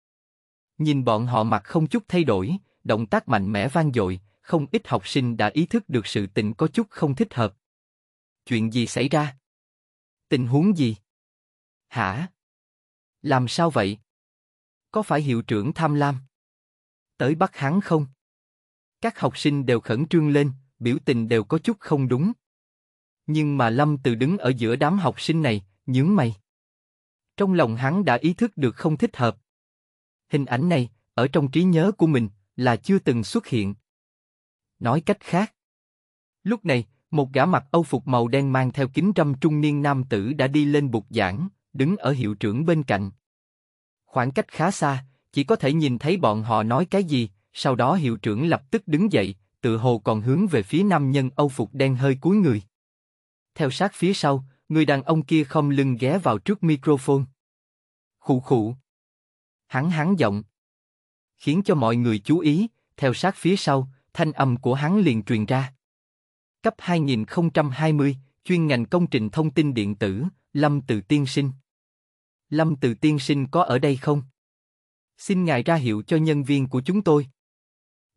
Nhìn bọn họ mặc không chút thay đổi, động tác mạnh mẽ vang dội, không ít học sinh đã ý thức được sự tình có chút không thích hợp. Chuyện gì xảy ra? Tình huống gì? Hả? Làm sao vậy? Có phải hiệu trưởng tham lam? Tới bắt hắn không? Các học sinh đều khẩn trương lên, biểu tình đều có chút không đúng. Nhưng mà Lâm Từ đứng ở giữa đám học sinh này, nhướng mày. Trong lòng hắn đã ý thức được không thích hợp. Hình ảnh này, ở trong trí nhớ của mình, là chưa từng xuất hiện. Nói cách khác, lúc này, một gã mặc âu phục màu đen mang theo kính râm trung niên nam tử đã đi lên bục giảng, đứng ở hiệu trưởng bên cạnh. Khoảng cách khá xa, chỉ có thể nhìn thấy bọn họ nói cái gì, sau đó hiệu trưởng lập tức đứng dậy, tự hồ còn hướng về phía nam nhân âu phục đen hơi cúi người. Theo sát phía sau, người đàn ông kia không lưng ghé vào trước microphone. Khụ khụ. Hắn hắn giọng. Khiến cho mọi người chú ý, theo sát phía sau, thanh âm của hắn liền truyền ra. Cấp 2020, chuyên ngành công trình thông tin điện tử, Lâm Từ Tiên Sinh. Lâm Từ Tiên Sinh có ở đây không? Xin ngài ra hiệu cho nhân viên của chúng tôi.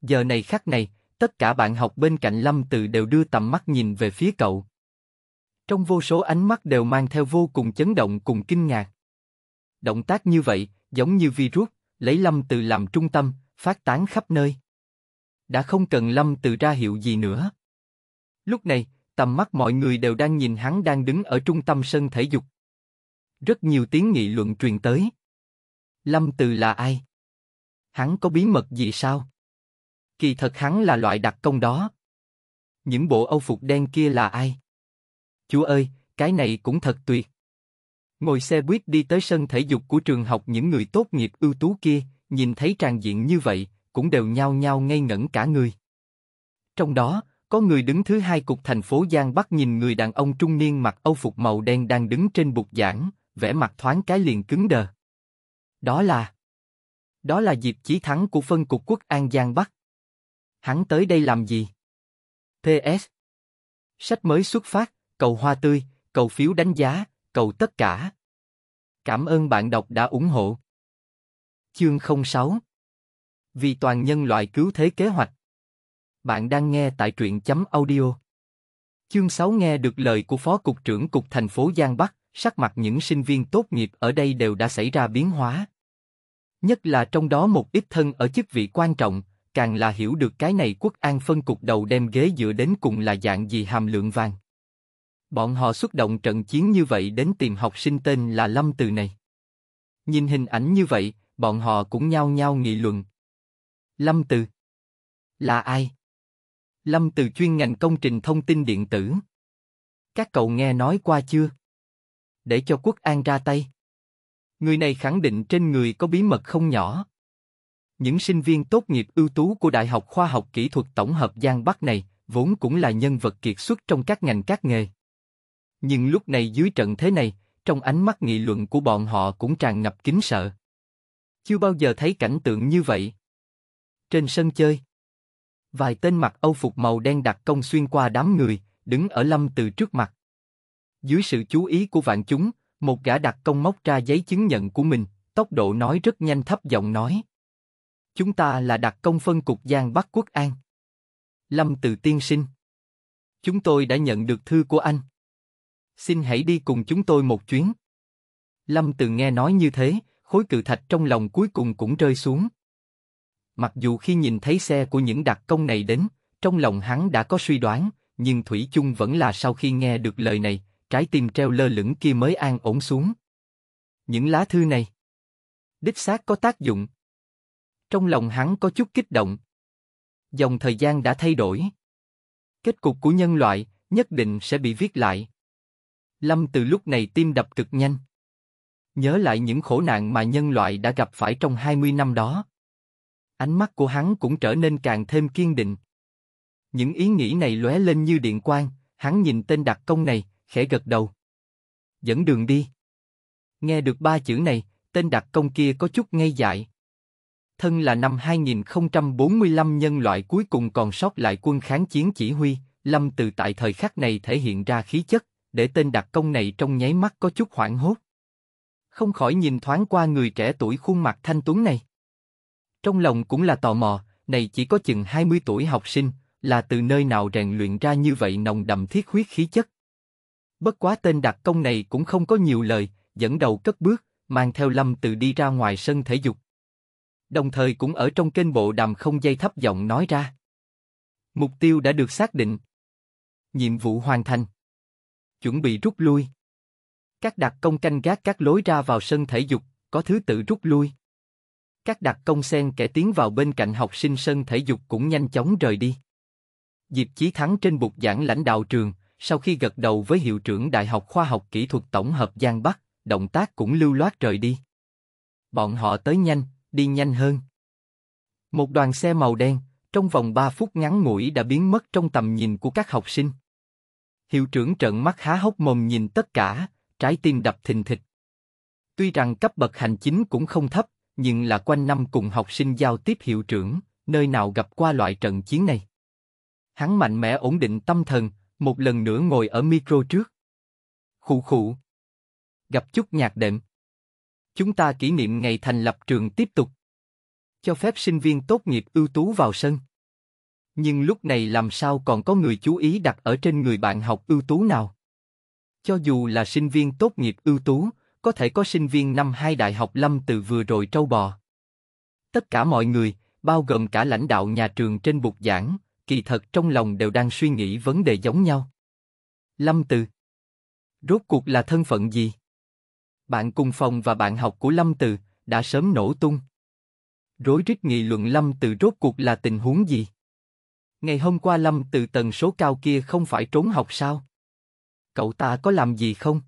Giờ này khắc này, tất cả bạn học bên cạnh Lâm Từ đều đưa tầm mắt nhìn về phía cậu. Trong vô số ánh mắt đều mang theo vô cùng chấn động cùng kinh ngạc. Động tác như vậy, giống như virus, lấy Lâm Từ làm trung tâm, phát tán khắp nơi đã không cần Lâm Từ ra hiệu gì nữa. Lúc này, tầm mắt mọi người đều đang nhìn hắn đang đứng ở trung tâm sân thể dục. Rất nhiều tiếng nghị luận truyền tới. Lâm Từ là ai? Hắn có bí mật gì sao? Kỳ thật hắn là loại đặc công đó. Những bộ âu phục đen kia là ai? Chúa ơi, cái này cũng thật tuyệt. Ngồi xe buýt đi tới sân thể dục của trường học những người tốt nghiệp ưu tú kia, nhìn thấy tràn diện như vậy, cũng đều nhao nhao ngây ngẩn cả người. Trong đó, có người đứng thứ hai cục thành phố Giang Bắc nhìn người đàn ông trung niên mặc âu phục màu đen đang đứng trên bục giảng, vẻ mặt thoáng cái liền cứng đờ. Đó là... Đó là dịp Chí Thắng của phân cục quốc an Giang Bắc. Hắn tới đây làm gì? PS Sách mới xuất phát, cầu hoa tươi, cầu phiếu đánh giá, cầu tất cả. Cảm ơn bạn đọc đã ủng hộ. Chương 06 vì toàn nhân loại cứu thế kế hoạch. Bạn đang nghe tại truyện chấm audio. Chương 6 nghe được lời của Phó Cục trưởng Cục thành phố Giang Bắc, sắc mặt những sinh viên tốt nghiệp ở đây đều đã xảy ra biến hóa. Nhất là trong đó một ít thân ở chức vị quan trọng, càng là hiểu được cái này quốc an phân cục đầu đem ghế dựa đến cùng là dạng gì hàm lượng vàng. Bọn họ xuất động trận chiến như vậy đến tìm học sinh tên là Lâm Từ này. Nhìn hình ảnh như vậy, bọn họ cũng nhao nhao nghị luận, Lâm Từ Là ai? Lâm Từ chuyên ngành công trình thông tin điện tử. Các cậu nghe nói qua chưa? Để cho quốc an ra tay. Người này khẳng định trên người có bí mật không nhỏ. Những sinh viên tốt nghiệp ưu tú của Đại học Khoa học Kỹ thuật Tổng hợp Giang Bắc này vốn cũng là nhân vật kiệt xuất trong các ngành các nghề. Nhưng lúc này dưới trận thế này, trong ánh mắt nghị luận của bọn họ cũng tràn ngập kính sợ. Chưa bao giờ thấy cảnh tượng như vậy. Trên sân chơi, vài tên mặc âu phục màu đen đặt công xuyên qua đám người, đứng ở lâm từ trước mặt. Dưới sự chú ý của vạn chúng, một gã đặt công móc ra giấy chứng nhận của mình, tốc độ nói rất nhanh thấp giọng nói. Chúng ta là đặc công phân cục Giang Bắc Quốc An. Lâm Từ Tiên Sinh. Chúng tôi đã nhận được thư của anh. Xin hãy đi cùng chúng tôi một chuyến. Lâm Từ nghe nói như thế, khối cự thạch trong lòng cuối cùng cũng rơi xuống. Mặc dù khi nhìn thấy xe của những đặc công này đến, trong lòng hắn đã có suy đoán, nhưng Thủy chung vẫn là sau khi nghe được lời này, trái tim treo lơ lửng kia mới an ổn xuống. Những lá thư này, đích xác có tác dụng. Trong lòng hắn có chút kích động. Dòng thời gian đã thay đổi. Kết cục của nhân loại nhất định sẽ bị viết lại. Lâm từ lúc này tim đập cực nhanh. Nhớ lại những khổ nạn mà nhân loại đã gặp phải trong 20 năm đó, Ánh mắt của hắn cũng trở nên càng thêm kiên định. Những ý nghĩ này lóe lên như điện quang, hắn nhìn tên đặc công này, khẽ gật đầu. Dẫn đường đi. Nghe được ba chữ này, tên đặc công kia có chút ngây dại. Thân là năm 2045 nhân loại cuối cùng còn sót lại quân kháng chiến chỉ huy, Lâm Từ tại thời khắc này thể hiện ra khí chất, để tên đặc công này trong nháy mắt có chút hoảng hốt. Không khỏi nhìn thoáng qua người trẻ tuổi khuôn mặt thanh tuấn này. Trong lòng cũng là tò mò, này chỉ có chừng 20 tuổi học sinh, là từ nơi nào rèn luyện ra như vậy nồng đậm thiết huyết khí chất. Bất quá tên đặc công này cũng không có nhiều lời, dẫn đầu cất bước, mang theo Lâm Từ đi ra ngoài sân thể dục. Đồng thời cũng ở trong kênh bộ đàm không dây thấp giọng nói ra. Mục tiêu đã được xác định. Nhiệm vụ hoàn thành. Chuẩn bị rút lui. Các đặc công canh gác các lối ra vào sân thể dục, có thứ tự rút lui. Các đặc công sen kẻ tiến vào bên cạnh học sinh sân thể dục cũng nhanh chóng rời đi. Diệp Chí Thắng trên bục giảng lãnh đạo trường, sau khi gật đầu với hiệu trưởng Đại học Khoa học Kỹ thuật Tổng hợp Giang Bắc, động tác cũng lưu loát rời đi. Bọn họ tới nhanh, đi nhanh hơn. Một đoàn xe màu đen, trong vòng 3 phút ngắn ngủi đã biến mất trong tầm nhìn của các học sinh. Hiệu trưởng trợn mắt há hốc mồm nhìn tất cả, trái tim đập thình thịch. Tuy rằng cấp bậc hành chính cũng không thấp, nhưng là quanh năm cùng học sinh giao tiếp hiệu trưởng, nơi nào gặp qua loại trận chiến này. Hắn mạnh mẽ ổn định tâm thần, một lần nữa ngồi ở micro trước. Khụ khụ. Gặp chút nhạc đệm. Chúng ta kỷ niệm ngày thành lập trường tiếp tục. Cho phép sinh viên tốt nghiệp ưu tú vào sân. Nhưng lúc này làm sao còn có người chú ý đặt ở trên người bạn học ưu tú nào? Cho dù là sinh viên tốt nghiệp ưu tú, có thể có sinh viên năm hai đại học lâm từ vừa rồi trâu bò. Tất cả mọi người, bao gồm cả lãnh đạo nhà trường trên bục giảng, kỳ thật trong lòng đều đang suy nghĩ vấn đề giống nhau. Lâm Từ Rốt cuộc là thân phận gì? Bạn cùng phòng và bạn học của Lâm Từ đã sớm nổ tung. Rối rít nghị luận Lâm Từ rốt cuộc là tình huống gì? Ngày hôm qua Lâm Từ tần số cao kia không phải trốn học sao? Cậu ta có làm gì không?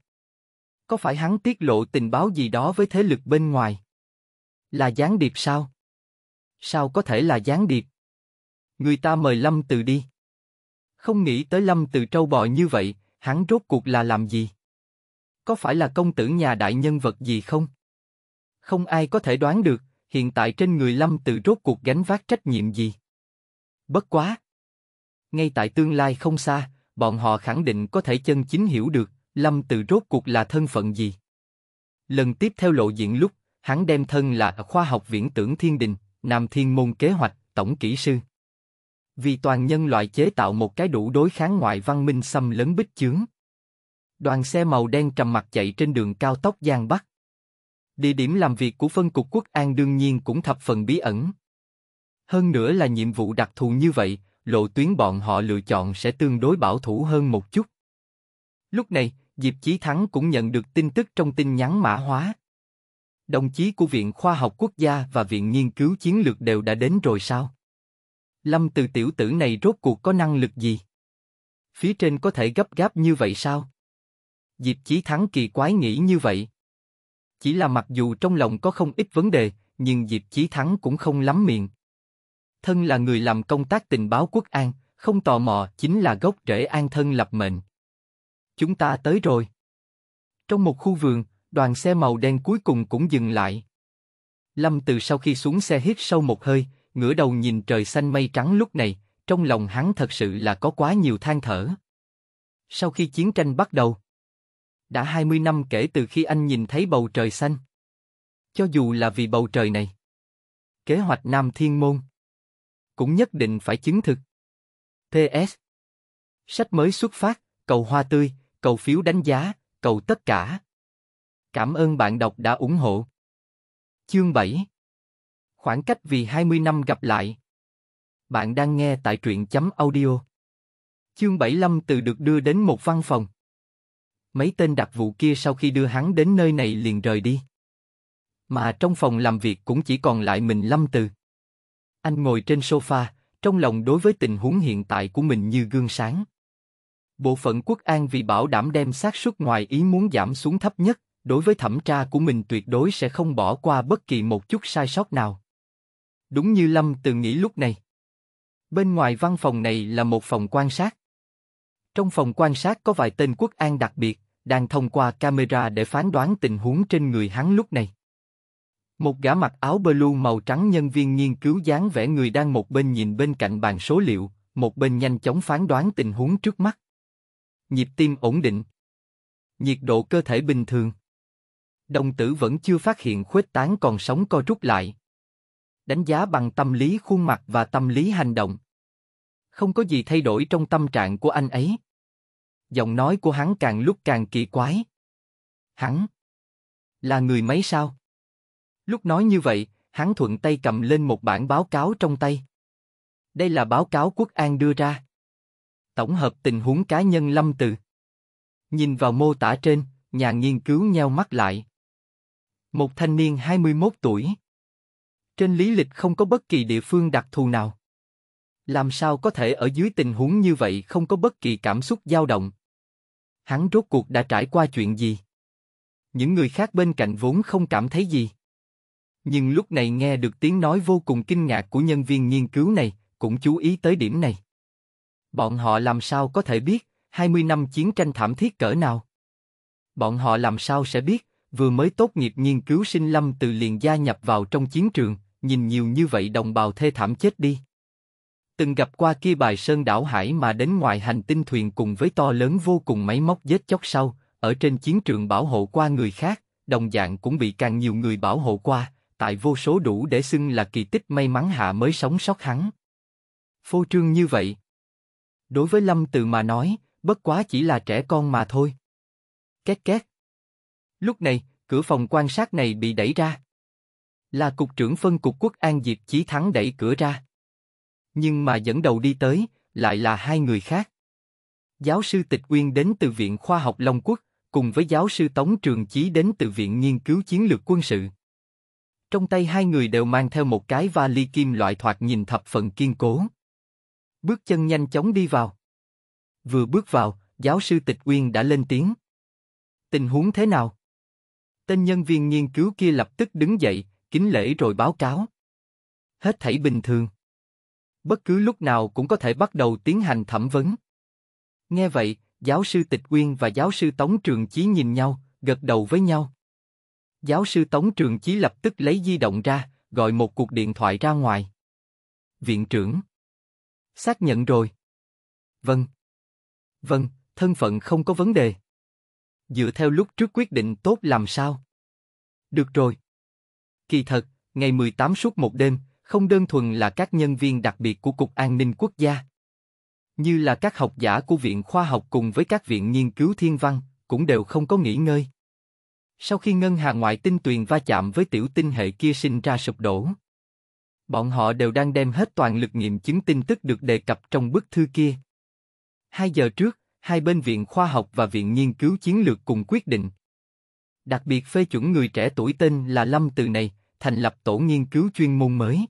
có phải hắn tiết lộ tình báo gì đó với thế lực bên ngoài? Là gián điệp sao? Sao có thể là gián điệp? Người ta mời Lâm Từ đi. Không nghĩ tới Lâm Từ trâu bò như vậy, hắn rốt cuộc là làm gì? Có phải là công tử nhà đại nhân vật gì không? Không ai có thể đoán được, hiện tại trên người Lâm Từ rốt cuộc gánh vác trách nhiệm gì? Bất quá! Ngay tại tương lai không xa, bọn họ khẳng định có thể chân chính hiểu được. Lâm từ rốt cuộc là thân phận gì? Lần tiếp theo lộ diện lúc, hắn đem thân là khoa học viễn tưởng thiên đình, nam thiên môn kế hoạch, tổng kỹ sư. Vì toàn nhân loại chế tạo một cái đủ đối kháng ngoại văn minh xâm lấn bích chướng. Đoàn xe màu đen trầm mặt chạy trên đường cao tốc Giang Bắc. Địa điểm làm việc của phân cục quốc an đương nhiên cũng thập phần bí ẩn. Hơn nữa là nhiệm vụ đặc thù như vậy, lộ tuyến bọn họ lựa chọn sẽ tương đối bảo thủ hơn một chút. Lúc này, Diệp Chí Thắng cũng nhận được tin tức trong tin nhắn mã hóa. Đồng chí của Viện Khoa học Quốc gia và Viện Nghiên cứu Chiến lược đều đã đến rồi sao? Lâm từ tiểu tử này rốt cuộc có năng lực gì? Phía trên có thể gấp gáp như vậy sao? Diệp Chí Thắng kỳ quái nghĩ như vậy. Chỉ là mặc dù trong lòng có không ít vấn đề, nhưng Diệp Chí Thắng cũng không lắm miệng. Thân là người làm công tác tình báo quốc an, không tò mò chính là gốc rễ an thân lập mệnh chúng ta tới rồi. Trong một khu vườn, đoàn xe màu đen cuối cùng cũng dừng lại. Lâm Từ sau khi xuống xe hít sâu một hơi, ngửa đầu nhìn trời xanh mây trắng lúc này, trong lòng hắn thật sự là có quá nhiều than thở. Sau khi chiến tranh bắt đầu, đã 20 năm kể từ khi anh nhìn thấy bầu trời xanh. Cho dù là vì bầu trời này, kế hoạch Nam Thiên Môn cũng nhất định phải chứng thực. PS Sách mới xuất phát, cầu hoa tươi, cầu phiếu đánh giá, cầu tất cả. Cảm ơn bạn đọc đã ủng hộ. Chương 7 Khoảng cách vì 20 năm gặp lại Bạn đang nghe tại truyện chấm audio Chương 75 từ được đưa đến một văn phòng Mấy tên đặc vụ kia sau khi đưa hắn đến nơi này liền rời đi Mà trong phòng làm việc cũng chỉ còn lại mình lâm từ Anh ngồi trên sofa, trong lòng đối với tình huống hiện tại của mình như gương sáng Bộ phận quốc an vì bảo đảm đem xác suất ngoài ý muốn giảm xuống thấp nhất, đối với thẩm tra của mình tuyệt đối sẽ không bỏ qua bất kỳ một chút sai sót nào. Đúng như Lâm từ nghĩ lúc này. Bên ngoài văn phòng này là một phòng quan sát. Trong phòng quan sát có vài tên quốc an đặc biệt, đang thông qua camera để phán đoán tình huống trên người hắn lúc này. Một gã mặc áo blue màu trắng nhân viên nghiên cứu dáng vẻ người đang một bên nhìn bên cạnh bàn số liệu, một bên nhanh chóng phán đoán tình huống trước mắt nhịp tim ổn định, nhiệt độ cơ thể bình thường. Đồng tử vẫn chưa phát hiện khuếch tán còn sống co rút lại. Đánh giá bằng tâm lý khuôn mặt và tâm lý hành động. Không có gì thay đổi trong tâm trạng của anh ấy. Giọng nói của hắn càng lúc càng kỳ quái. Hắn là người mấy sao? Lúc nói như vậy, hắn thuận tay cầm lên một bản báo cáo trong tay. Đây là báo cáo quốc an đưa ra. Tổng hợp tình huống cá nhân Lâm Từ. Nhìn vào mô tả trên, nhà nghiên cứu nheo mắt lại. Một thanh niên 21 tuổi. Trên lý lịch không có bất kỳ địa phương đặc thù nào. Làm sao có thể ở dưới tình huống như vậy không có bất kỳ cảm xúc dao động? Hắn rốt cuộc đã trải qua chuyện gì? Những người khác bên cạnh vốn không cảm thấy gì. Nhưng lúc này nghe được tiếng nói vô cùng kinh ngạc của nhân viên nghiên cứu này, cũng chú ý tới điểm này. Bọn họ làm sao có thể biết, 20 năm chiến tranh thảm thiết cỡ nào? Bọn họ làm sao sẽ biết, vừa mới tốt nghiệp nghiên cứu sinh lâm từ liền gia nhập vào trong chiến trường, nhìn nhiều như vậy đồng bào thê thảm chết đi. Từng gặp qua kia bài sơn đảo hải mà đến ngoài hành tinh thuyền cùng với to lớn vô cùng máy móc vết chóc sau, ở trên chiến trường bảo hộ qua người khác, đồng dạng cũng bị càng nhiều người bảo hộ qua, tại vô số đủ để xưng là kỳ tích may mắn hạ mới sống sót hắn. Phô trương như vậy, Đối với Lâm Từ mà nói, bất quá chỉ là trẻ con mà thôi. Két két. Lúc này, cửa phòng quan sát này bị đẩy ra. Là cục trưởng phân cục quốc an Diệp Chí Thắng đẩy cửa ra. Nhưng mà dẫn đầu đi tới, lại là hai người khác. Giáo sư Tịch Uyên đến từ Viện Khoa học Long Quốc, cùng với giáo sư Tống Trường Chí đến từ Viện Nghiên cứu Chiến lược Quân sự. Trong tay hai người đều mang theo một cái vali kim loại thoạt nhìn thập phần kiên cố bước chân nhanh chóng đi vào. Vừa bước vào, giáo sư Tịch quyên đã lên tiếng. Tình huống thế nào? Tên nhân viên nghiên cứu kia lập tức đứng dậy, kính lễ rồi báo cáo. Hết thảy bình thường. Bất cứ lúc nào cũng có thể bắt đầu tiến hành thẩm vấn. Nghe vậy, giáo sư Tịch quyên và giáo sư Tống Trường Chí nhìn nhau, gật đầu với nhau. Giáo sư Tống Trường Chí lập tức lấy di động ra, gọi một cuộc điện thoại ra ngoài. Viện trưởng Xác nhận rồi. Vâng. Vâng, thân phận không có vấn đề. Dựa theo lúc trước quyết định tốt làm sao? Được rồi. Kỳ thật, ngày 18 suốt một đêm, không đơn thuần là các nhân viên đặc biệt của Cục An ninh Quốc gia. Như là các học giả của Viện Khoa học cùng với các viện nghiên cứu thiên văn, cũng đều không có nghỉ ngơi. Sau khi ngân hà ngoại tinh tuyền va chạm với tiểu tinh hệ kia sinh ra sụp đổ, Bọn họ đều đang đem hết toàn lực nghiệm chứng tin tức được đề cập trong bức thư kia. Hai giờ trước, hai bên Viện Khoa học và Viện Nghiên cứu Chiến lược cùng quyết định. Đặc biệt phê chuẩn người trẻ tuổi tên là Lâm Từ này, thành lập tổ nghiên cứu chuyên môn mới.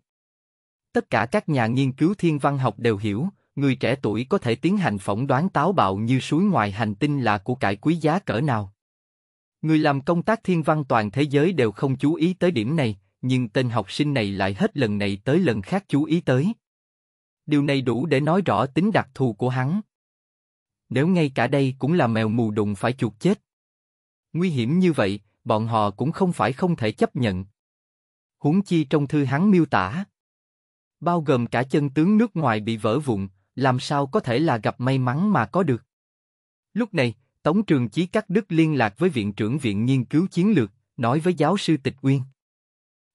Tất cả các nhà nghiên cứu thiên văn học đều hiểu, người trẻ tuổi có thể tiến hành phỏng đoán táo bạo như suối ngoài hành tinh là của cải quý giá cỡ nào. Người làm công tác thiên văn toàn thế giới đều không chú ý tới điểm này, nhưng tên học sinh này lại hết lần này tới lần khác chú ý tới. Điều này đủ để nói rõ tính đặc thù của hắn. Nếu ngay cả đây cũng là mèo mù đụng phải chuột chết. Nguy hiểm như vậy, bọn họ cũng không phải không thể chấp nhận. Huống chi trong thư hắn miêu tả. Bao gồm cả chân tướng nước ngoài bị vỡ vụn, làm sao có thể là gặp may mắn mà có được. Lúc này, Tống Trường Chí cắt đứt liên lạc với Viện trưởng Viện Nghiên cứu Chiến lược, nói với giáo sư Tịch Uyên.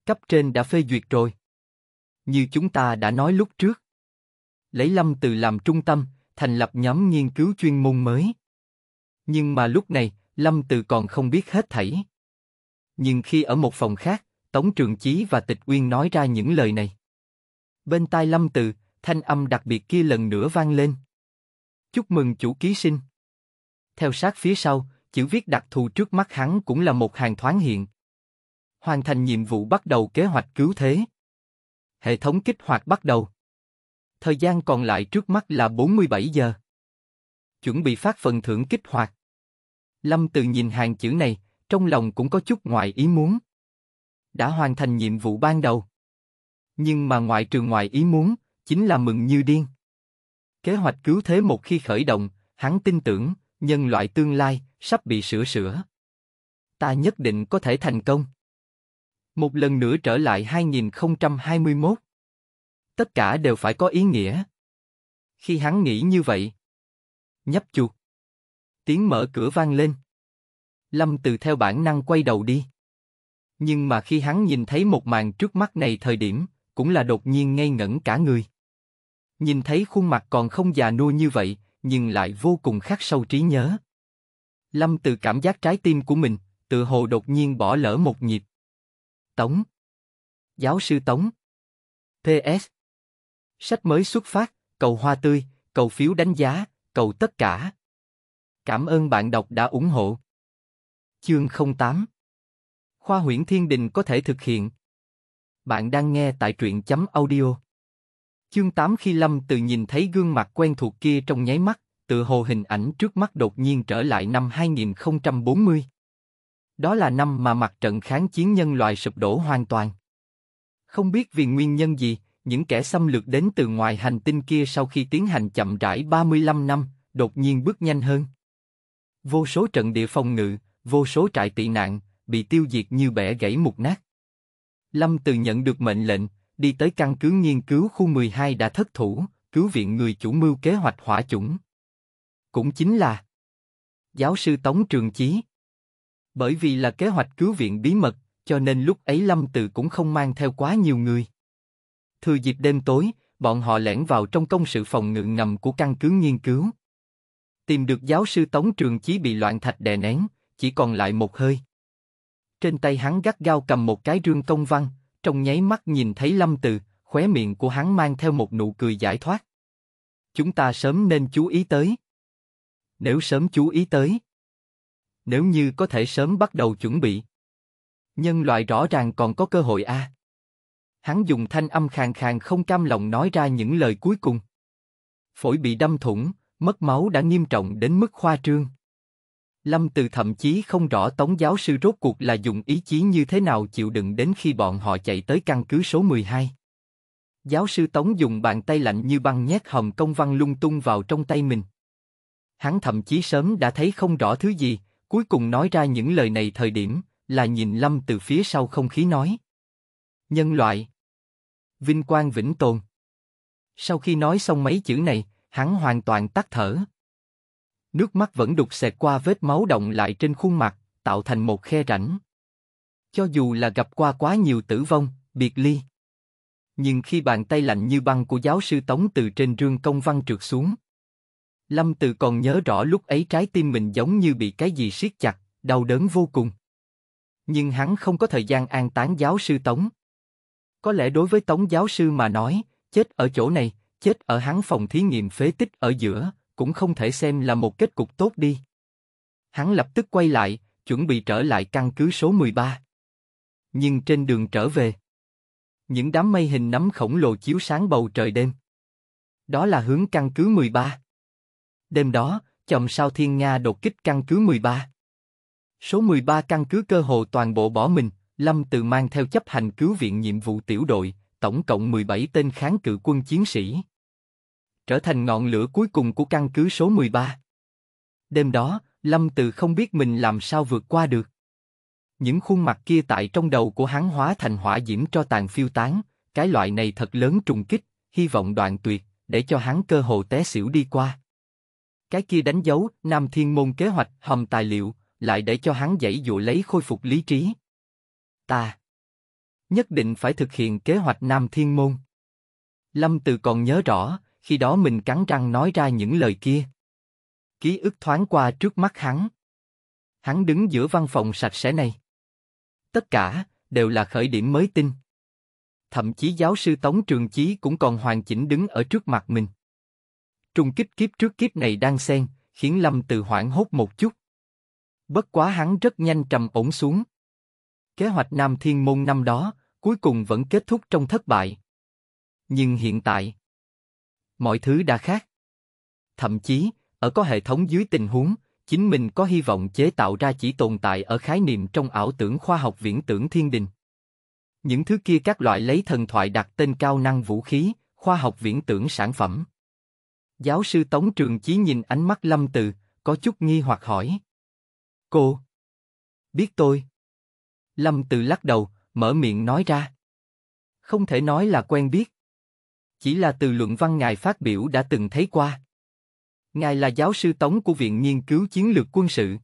Cấp trên đã phê duyệt rồi. Như chúng ta đã nói lúc trước. Lấy Lâm Từ làm trung tâm, thành lập nhóm nghiên cứu chuyên môn mới. Nhưng mà lúc này, Lâm Từ còn không biết hết thảy. Nhưng khi ở một phòng khác, Tống Trường Chí và Tịch Uyên nói ra những lời này. Bên tai Lâm Từ, thanh âm đặc biệt kia lần nữa vang lên. Chúc mừng chủ ký sinh. Theo sát phía sau, chữ viết đặc thù trước mắt hắn cũng là một hàng thoáng hiện hoàn thành nhiệm vụ bắt đầu kế hoạch cứu thế. Hệ thống kích hoạt bắt đầu. Thời gian còn lại trước mắt là 47 giờ. Chuẩn bị phát phần thưởng kích hoạt. Lâm Từ nhìn hàng chữ này, trong lòng cũng có chút ngoại ý muốn. Đã hoàn thành nhiệm vụ ban đầu. Nhưng mà ngoại trường ngoại ý muốn, chính là mừng như điên. Kế hoạch cứu thế một khi khởi động, hắn tin tưởng, nhân loại tương lai, sắp bị sửa sửa. Ta nhất định có thể thành công. Một lần nữa trở lại 2021. Tất cả đều phải có ý nghĩa. Khi hắn nghĩ như vậy, nhấp chuột. Tiếng mở cửa vang lên. Lâm Từ theo bản năng quay đầu đi. Nhưng mà khi hắn nhìn thấy một màn trước mắt này thời điểm, cũng là đột nhiên ngây ngẩn cả người. Nhìn thấy khuôn mặt còn không già nua như vậy, nhưng lại vô cùng khắc sâu trí nhớ. Lâm Từ cảm giác trái tim của mình, tự hồ đột nhiên bỏ lỡ một nhịp. Tống. Giáo sư Tống. PS. Sách mới xuất phát, cầu hoa tươi, cầu phiếu đánh giá, cầu tất cả. Cảm ơn bạn đọc đã ủng hộ. Chương 08 Khoa huyễn thiên đình có thể thực hiện. Bạn đang nghe tại truyện chấm audio. Chương 8 khi Lâm tự nhìn thấy gương mặt quen thuộc kia trong nháy mắt, tự hồ hình ảnh trước mắt đột nhiên trở lại năm 2040. Đó là năm mà mặt trận kháng chiến nhân loại sụp đổ hoàn toàn. Không biết vì nguyên nhân gì, những kẻ xâm lược đến từ ngoài hành tinh kia sau khi tiến hành chậm rãi 35 năm, đột nhiên bước nhanh hơn. Vô số trận địa phòng ngự, vô số trại tị nạn, bị tiêu diệt như bẻ gãy mục nát. Lâm Từ nhận được mệnh lệnh, đi tới căn cứ nghiên cứu khu 12 đã thất thủ, cứu viện người chủ mưu kế hoạch hỏa chủng. Cũng chính là giáo sư Tống Trường Chí. Bởi vì là kế hoạch cứu viện bí mật, cho nên lúc ấy Lâm từ cũng không mang theo quá nhiều người. Thừa dịp đêm tối, bọn họ lẻn vào trong công sự phòng ngự ngầm của căn cứ nghiên cứu. Tìm được giáo sư Tống Trường Chí bị loạn thạch đè nén, chỉ còn lại một hơi. Trên tay hắn gắt gao cầm một cái rương công văn, trong nháy mắt nhìn thấy Lâm Từ, khóe miệng của hắn mang theo một nụ cười giải thoát. Chúng ta sớm nên chú ý tới. Nếu sớm chú ý tới, nếu như có thể sớm bắt đầu chuẩn bị. Nhân loại rõ ràng còn có cơ hội a. À? Hắn dùng thanh âm khàn khàn không cam lòng nói ra những lời cuối cùng. Phổi bị đâm thủng, mất máu đã nghiêm trọng đến mức khoa trương. Lâm Từ thậm chí không rõ Tống giáo sư rốt cuộc là dùng ý chí như thế nào chịu đựng đến khi bọn họ chạy tới căn cứ số 12. Giáo sư Tống dùng bàn tay lạnh như băng nhét hồng công văn lung tung vào trong tay mình. Hắn thậm chí sớm đã thấy không rõ thứ gì, Cuối cùng nói ra những lời này thời điểm, là nhìn Lâm từ phía sau không khí nói. Nhân loại. Vinh quang vĩnh tồn. Sau khi nói xong mấy chữ này, hắn hoàn toàn tắt thở. Nước mắt vẫn đục xẹt qua vết máu động lại trên khuôn mặt, tạo thành một khe rãnh. Cho dù là gặp qua quá nhiều tử vong, biệt ly. Nhưng khi bàn tay lạnh như băng của giáo sư Tống từ trên rương công văn trượt xuống, Lâm Tự còn nhớ rõ lúc ấy trái tim mình giống như bị cái gì siết chặt, đau đớn vô cùng. Nhưng hắn không có thời gian an táng giáo sư Tống. Có lẽ đối với Tống giáo sư mà nói, chết ở chỗ này, chết ở hắn phòng thí nghiệm phế tích ở giữa, cũng không thể xem là một kết cục tốt đi. Hắn lập tức quay lại, chuẩn bị trở lại căn cứ số 13. Nhưng trên đường trở về, những đám mây hình nấm khổng lồ chiếu sáng bầu trời đêm. Đó là hướng căn cứ 13. Đêm đó, chòm sao Thiên Nga đột kích căn cứ 13. Số 13 căn cứ cơ hồ toàn bộ bỏ mình, Lâm Từ mang theo chấp hành cứu viện nhiệm vụ tiểu đội, tổng cộng 17 tên kháng cự quân chiến sĩ. Trở thành ngọn lửa cuối cùng của căn cứ số 13. Đêm đó, Lâm Từ không biết mình làm sao vượt qua được. Những khuôn mặt kia tại trong đầu của hắn hóa thành hỏa diễm cho tàn phiêu tán, cái loại này thật lớn trùng kích, hy vọng đoạn tuyệt, để cho hắn cơ hồ té xỉu đi qua. Cái kia đánh dấu, Nam Thiên Môn kế hoạch, hầm tài liệu, lại để cho hắn dãy dụ lấy khôi phục lý trí. Ta nhất định phải thực hiện kế hoạch Nam Thiên Môn. Lâm Từ còn nhớ rõ, khi đó mình cắn răng nói ra những lời kia. Ký ức thoáng qua trước mắt hắn. Hắn đứng giữa văn phòng sạch sẽ này. Tất cả đều là khởi điểm mới tin. Thậm chí giáo sư Tống Trường Chí cũng còn hoàn chỉnh đứng ở trước mặt mình trung kích kiếp trước kiếp này đang xen, khiến Lâm Từ hoảng hốt một chút. Bất quá hắn rất nhanh trầm ổn xuống. Kế hoạch Nam Thiên Môn năm đó, cuối cùng vẫn kết thúc trong thất bại. Nhưng hiện tại, mọi thứ đã khác. Thậm chí, ở có hệ thống dưới tình huống, chính mình có hy vọng chế tạo ra chỉ tồn tại ở khái niệm trong ảo tưởng khoa học viễn tưởng thiên đình. Những thứ kia các loại lấy thần thoại đặt tên cao năng vũ khí, khoa học viễn tưởng sản phẩm. Giáo sư Tống Trường Chí nhìn ánh mắt Lâm Từ có chút nghi hoặc hỏi. Cô? Biết tôi? Lâm Từ lắc đầu, mở miệng nói ra. Không thể nói là quen biết. Chỉ là từ luận văn ngài phát biểu đã từng thấy qua. Ngài là giáo sư Tống của Viện Nghiên cứu Chiến lược Quân sự.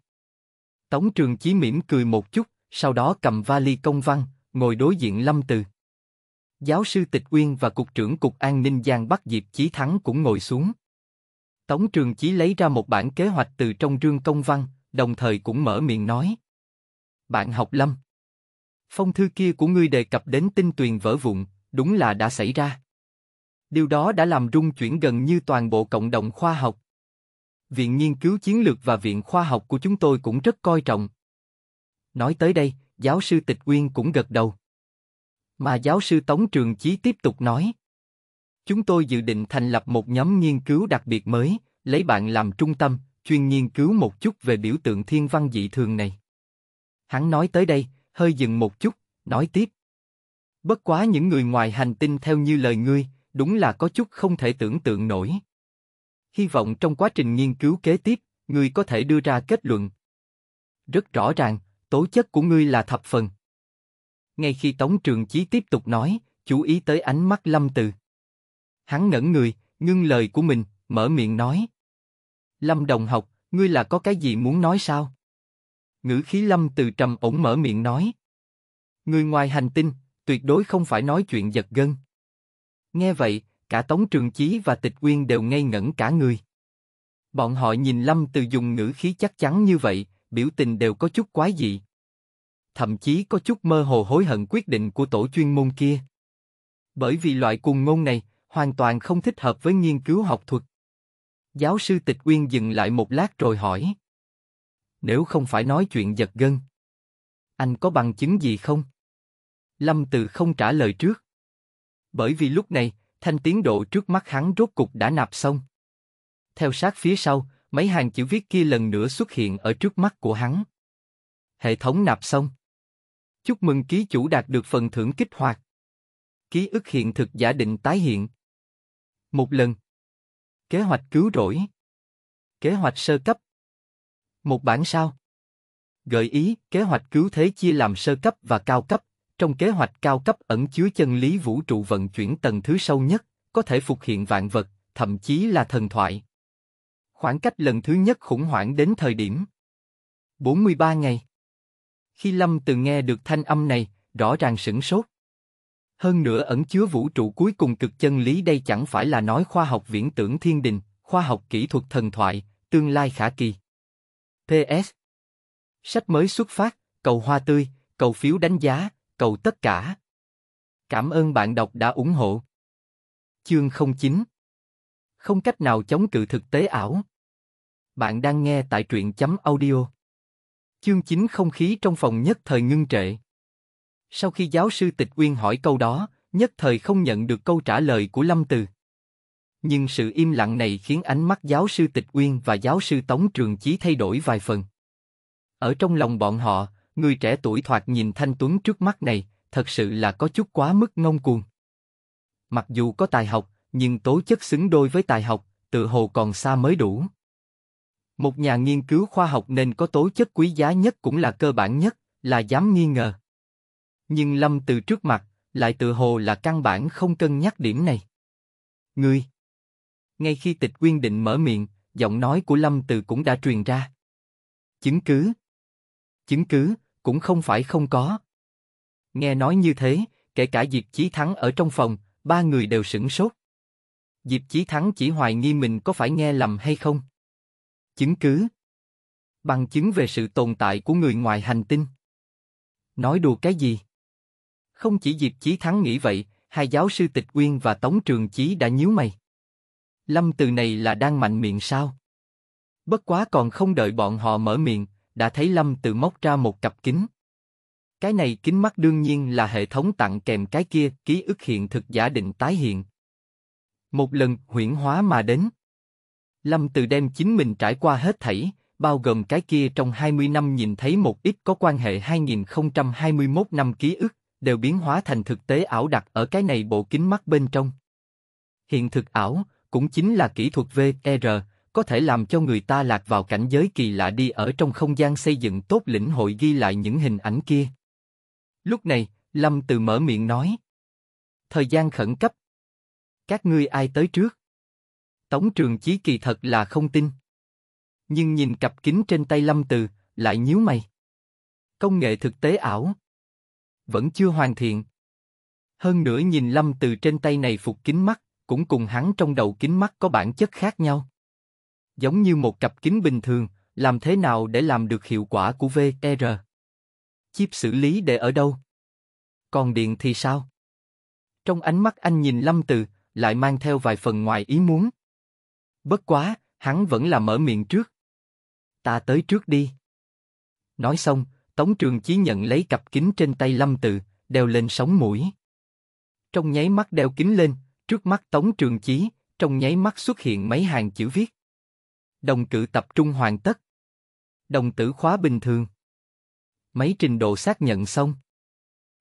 Tống Trường Chí mỉm cười một chút, sau đó cầm vali công văn, ngồi đối diện Lâm Từ. Giáo sư Tịch Uyên và Cục trưởng Cục An ninh Giang Bắc Diệp Chí Thắng cũng ngồi xuống. Tống Trường Chí lấy ra một bản kế hoạch từ trong rương công văn, đồng thời cũng mở miệng nói. Bạn học Lâm. Phong thư kia của ngươi đề cập đến tinh tuyền vỡ vụn, đúng là đã xảy ra. Điều đó đã làm rung chuyển gần như toàn bộ cộng đồng khoa học. Viện Nghiên cứu Chiến lược và Viện Khoa học của chúng tôi cũng rất coi trọng. Nói tới đây, giáo sư Tịch Nguyên cũng gật đầu. Mà giáo sư Tống Trường Chí tiếp tục nói. Chúng tôi dự định thành lập một nhóm nghiên cứu đặc biệt mới, lấy bạn làm trung tâm, chuyên nghiên cứu một chút về biểu tượng thiên văn dị thường này. Hắn nói tới đây, hơi dừng một chút, nói tiếp. Bất quá những người ngoài hành tinh theo như lời ngươi, đúng là có chút không thể tưởng tượng nổi. Hy vọng trong quá trình nghiên cứu kế tiếp, ngươi có thể đưa ra kết luận. Rất rõ ràng, tố chất của ngươi là thập phần. Ngay khi Tống Trường Chí tiếp tục nói, chú ý tới ánh mắt Lâm Từ. Hắn ngẩn người, ngưng lời của mình, mở miệng nói. Lâm đồng học, ngươi là có cái gì muốn nói sao? Ngữ khí Lâm từ trầm ổn mở miệng nói. Người ngoài hành tinh, tuyệt đối không phải nói chuyện giật gân. Nghe vậy, cả Tống Trường Chí và Tịch Quyên đều ngây ngẩn cả người. Bọn họ nhìn Lâm từ dùng ngữ khí chắc chắn như vậy, biểu tình đều có chút quái dị. Thậm chí có chút mơ hồ hối hận quyết định của tổ chuyên môn kia. Bởi vì loại cuồng ngôn này, hoàn toàn không thích hợp với nghiên cứu học thuật. Giáo sư Tịch Uyên dừng lại một lát rồi hỏi. Nếu không phải nói chuyện giật gân, anh có bằng chứng gì không? Lâm Từ không trả lời trước. Bởi vì lúc này, thanh tiến độ trước mắt hắn rốt cục đã nạp xong. Theo sát phía sau, mấy hàng chữ viết kia lần nữa xuất hiện ở trước mắt của hắn. Hệ thống nạp xong. Chúc mừng ký chủ đạt được phần thưởng kích hoạt. Ký ức hiện thực giả định tái hiện. Một lần. Kế hoạch cứu rỗi. Kế hoạch sơ cấp. Một bản sao. Gợi ý, kế hoạch cứu thế chia làm sơ cấp và cao cấp. Trong kế hoạch cao cấp ẩn chứa chân lý vũ trụ vận chuyển tầng thứ sâu nhất, có thể phục hiện vạn vật, thậm chí là thần thoại. Khoảng cách lần thứ nhất khủng hoảng đến thời điểm 43 ngày. Khi Lâm từng nghe được thanh âm này, rõ ràng sửng sốt. Hơn nữa ẩn chứa vũ trụ cuối cùng cực chân lý đây chẳng phải là nói khoa học viễn tưởng thiên đình, khoa học kỹ thuật thần thoại, tương lai khả kỳ. PS Sách mới xuất phát, cầu hoa tươi, cầu phiếu đánh giá, cầu tất cả. Cảm ơn bạn đọc đã ủng hộ. Chương 09 Không cách nào chống cự thực tế ảo. Bạn đang nghe tại truyện chấm audio. Chương 9 không khí trong phòng nhất thời ngưng trệ. Sau khi giáo sư Tịch uyên hỏi câu đó, nhất thời không nhận được câu trả lời của Lâm Từ. Nhưng sự im lặng này khiến ánh mắt giáo sư Tịch uyên và giáo sư Tống Trường Chí thay đổi vài phần. Ở trong lòng bọn họ, người trẻ tuổi thoạt nhìn thanh tuấn trước mắt này, thật sự là có chút quá mức ngông cuồng. Mặc dù có tài học, nhưng tố chất xứng đôi với tài học, tự hồ còn xa mới đủ. Một nhà nghiên cứu khoa học nên có tố chất quý giá nhất cũng là cơ bản nhất, là dám nghi ngờ nhưng Lâm Từ trước mặt lại tự hồ là căn bản không cân nhắc điểm này. Ngươi. Ngay khi Tịch Quyên định mở miệng, giọng nói của Lâm Từ cũng đã truyền ra. Chứng cứ. Chứng cứ cũng không phải không có. Nghe nói như thế, kể cả Diệp Chí Thắng ở trong phòng, ba người đều sửng sốt. Diệp Chí Thắng chỉ hoài nghi mình có phải nghe lầm hay không. Chứng cứ. Bằng chứng về sự tồn tại của người ngoài hành tinh. Nói đùa cái gì? Không chỉ Diệp Chí Thắng nghĩ vậy, hai giáo sư Tịch Uyên và Tống Trường Chí đã nhíu mày. Lâm từ này là đang mạnh miệng sao? Bất quá còn không đợi bọn họ mở miệng, đã thấy Lâm từ móc ra một cặp kính. Cái này kính mắt đương nhiên là hệ thống tặng kèm cái kia, ký ức hiện thực giả định tái hiện. Một lần huyễn hóa mà đến. Lâm từ đem chính mình trải qua hết thảy, bao gồm cái kia trong 20 năm nhìn thấy một ít có quan hệ 2021 năm ký ức, đều biến hóa thành thực tế ảo đặt ở cái này bộ kính mắt bên trong. Hiện thực ảo, cũng chính là kỹ thuật VR, có thể làm cho người ta lạc vào cảnh giới kỳ lạ đi ở trong không gian xây dựng tốt lĩnh hội ghi lại những hình ảnh kia. Lúc này, Lâm Từ mở miệng nói. Thời gian khẩn cấp. Các ngươi ai tới trước? Tống trường chí kỳ thật là không tin. Nhưng nhìn cặp kính trên tay Lâm Từ, lại nhíu mày. Công nghệ thực tế ảo, vẫn chưa hoàn thiện. Hơn nữa nhìn Lâm từ trên tay này phục kính mắt, cũng cùng hắn trong đầu kính mắt có bản chất khác nhau. Giống như một cặp kính bình thường, làm thế nào để làm được hiệu quả của VR? E Chip xử lý để ở đâu? Còn điện thì sao? Trong ánh mắt anh nhìn Lâm Từ, lại mang theo vài phần ngoài ý muốn. Bất quá, hắn vẫn là mở miệng trước. Ta tới trước đi. Nói xong, Tống Trường Chí nhận lấy cặp kính trên tay Lâm Tự, đeo lên sống mũi. Trong nháy mắt đeo kính lên, trước mắt Tống Trường Chí, trong nháy mắt xuất hiện mấy hàng chữ viết. Đồng cự tập trung hoàn tất. Đồng tử khóa bình thường. Mấy trình độ xác nhận xong.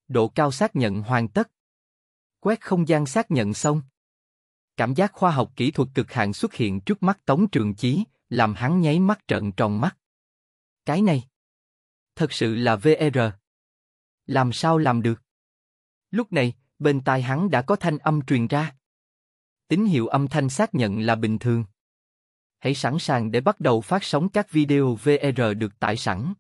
Độ cao xác nhận hoàn tất. Quét không gian xác nhận xong. Cảm giác khoa học kỹ thuật cực hạn xuất hiện trước mắt Tống Trường Chí, làm hắn nháy mắt trợn tròn mắt. Cái này thật sự là VR. Làm sao làm được? Lúc này, bên tai hắn đã có thanh âm truyền ra. Tín hiệu âm thanh xác nhận là bình thường. Hãy sẵn sàng để bắt đầu phát sóng các video VR được tải sẵn.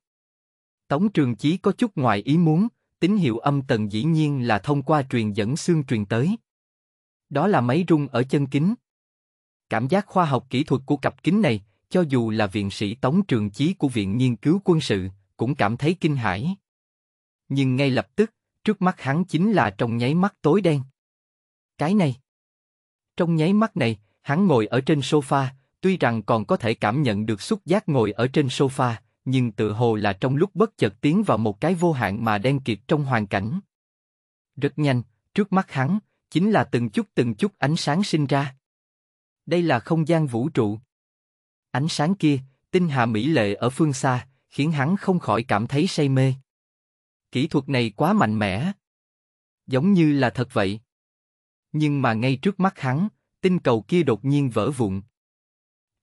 Tống Trường Chí có chút ngoài ý muốn, tín hiệu âm tần dĩ nhiên là thông qua truyền dẫn xương truyền tới. Đó là máy rung ở chân kính. Cảm giác khoa học kỹ thuật của cặp kính này, cho dù là viện sĩ Tống Trường Chí của Viện Nghiên cứu Quân sự, cũng cảm thấy kinh hãi. Nhưng ngay lập tức, trước mắt hắn chính là trong nháy mắt tối đen. Cái này. Trong nháy mắt này, hắn ngồi ở trên sofa, tuy rằng còn có thể cảm nhận được xúc giác ngồi ở trên sofa, nhưng tự hồ là trong lúc bất chợt tiến vào một cái vô hạn mà đen kịt trong hoàn cảnh. Rất nhanh, trước mắt hắn, chính là từng chút từng chút ánh sáng sinh ra. Đây là không gian vũ trụ. Ánh sáng kia, tinh hà mỹ lệ ở phương xa, khiến hắn không khỏi cảm thấy say mê. Kỹ thuật này quá mạnh mẽ. Giống như là thật vậy. Nhưng mà ngay trước mắt hắn, tinh cầu kia đột nhiên vỡ vụn.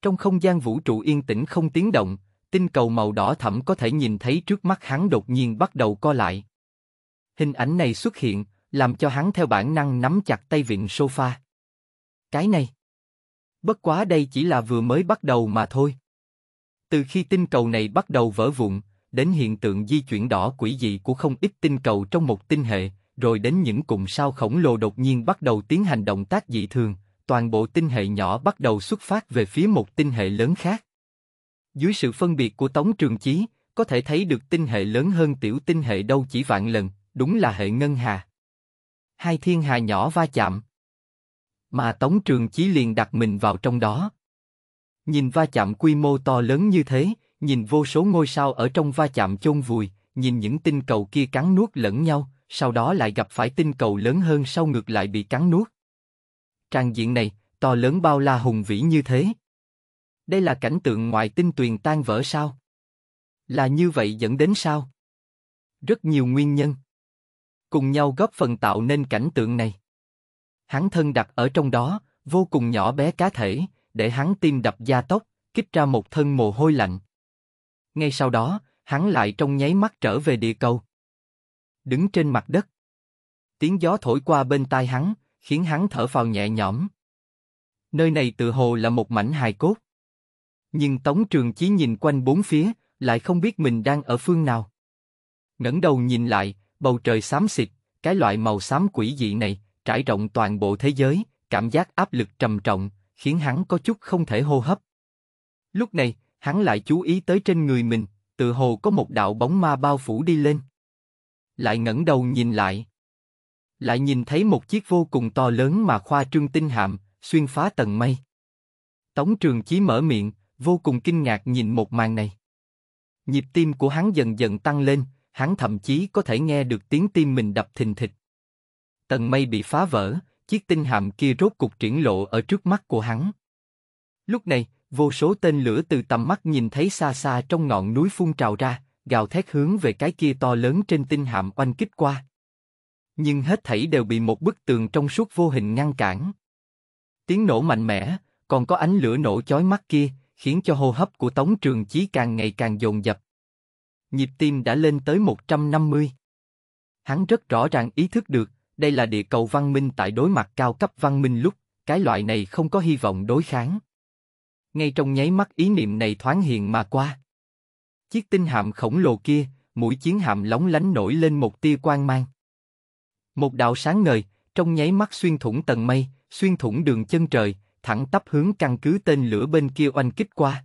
Trong không gian vũ trụ yên tĩnh không tiếng động, tinh cầu màu đỏ thẫm có thể nhìn thấy trước mắt hắn đột nhiên bắt đầu co lại. Hình ảnh này xuất hiện, làm cho hắn theo bản năng nắm chặt tay vịn sofa. Cái này. Bất quá đây chỉ là vừa mới bắt đầu mà thôi. Từ khi tinh cầu này bắt đầu vỡ vụn, đến hiện tượng di chuyển đỏ quỷ dị của không ít tinh cầu trong một tinh hệ, rồi đến những cụm sao khổng lồ đột nhiên bắt đầu tiến hành động tác dị thường, toàn bộ tinh hệ nhỏ bắt đầu xuất phát về phía một tinh hệ lớn khác. Dưới sự phân biệt của Tống Trường Chí, có thể thấy được tinh hệ lớn hơn tiểu tinh hệ đâu chỉ vạn lần, đúng là hệ ngân hà. Hai thiên hà nhỏ va chạm. Mà Tống Trường Chí liền đặt mình vào trong đó. Nhìn va chạm quy mô to lớn như thế, nhìn vô số ngôi sao ở trong va chạm chôn vùi, nhìn những tinh cầu kia cắn nuốt lẫn nhau, sau đó lại gặp phải tinh cầu lớn hơn sau ngược lại bị cắn nuốt. Trang diện này, to lớn bao la hùng vĩ như thế. Đây là cảnh tượng ngoài tinh tuyền tan vỡ sao? Là như vậy dẫn đến sao? Rất nhiều nguyên nhân. Cùng nhau góp phần tạo nên cảnh tượng này. Hắn thân đặt ở trong đó, vô cùng nhỏ bé cá thể, để hắn tim đập gia tốc, kích ra một thân mồ hôi lạnh. Ngay sau đó, hắn lại trong nháy mắt trở về địa cầu. Đứng trên mặt đất. Tiếng gió thổi qua bên tai hắn, khiến hắn thở phào nhẹ nhõm. Nơi này tự hồ là một mảnh hài cốt. Nhưng Tống Trường Chí nhìn quanh bốn phía, lại không biết mình đang ở phương nào. ngẩng đầu nhìn lại, bầu trời xám xịt, cái loại màu xám quỷ dị này trải rộng toàn bộ thế giới, cảm giác áp lực trầm trọng, khiến hắn có chút không thể hô hấp. Lúc này, hắn lại chú ý tới trên người mình, tự hồ có một đạo bóng ma bao phủ đi lên. Lại ngẩng đầu nhìn lại. Lại nhìn thấy một chiếc vô cùng to lớn mà khoa trương tinh hạm, xuyên phá tầng mây. Tống trường chí mở miệng, vô cùng kinh ngạc nhìn một màn này. Nhịp tim của hắn dần dần tăng lên, hắn thậm chí có thể nghe được tiếng tim mình đập thình thịch. Tầng mây bị phá vỡ, chiếc tinh hạm kia rốt cục triển lộ ở trước mắt của hắn. Lúc này, vô số tên lửa từ tầm mắt nhìn thấy xa xa trong ngọn núi phun trào ra, gào thét hướng về cái kia to lớn trên tinh hạm oanh kích qua. Nhưng hết thảy đều bị một bức tường trong suốt vô hình ngăn cản. Tiếng nổ mạnh mẽ, còn có ánh lửa nổ chói mắt kia, khiến cho hô hấp của Tống Trường Chí càng ngày càng dồn dập. Nhịp tim đã lên tới 150. Hắn rất rõ ràng ý thức được, đây là địa cầu văn minh tại đối mặt cao cấp văn minh lúc, cái loại này không có hy vọng đối kháng. Ngay trong nháy mắt ý niệm này thoáng hiện mà qua. Chiếc tinh hạm khổng lồ kia, mũi chiến hạm lóng lánh nổi lên một tia quang mang. Một đạo sáng ngời, trong nháy mắt xuyên thủng tầng mây, xuyên thủng đường chân trời, thẳng tắp hướng căn cứ tên lửa bên kia oanh kích qua.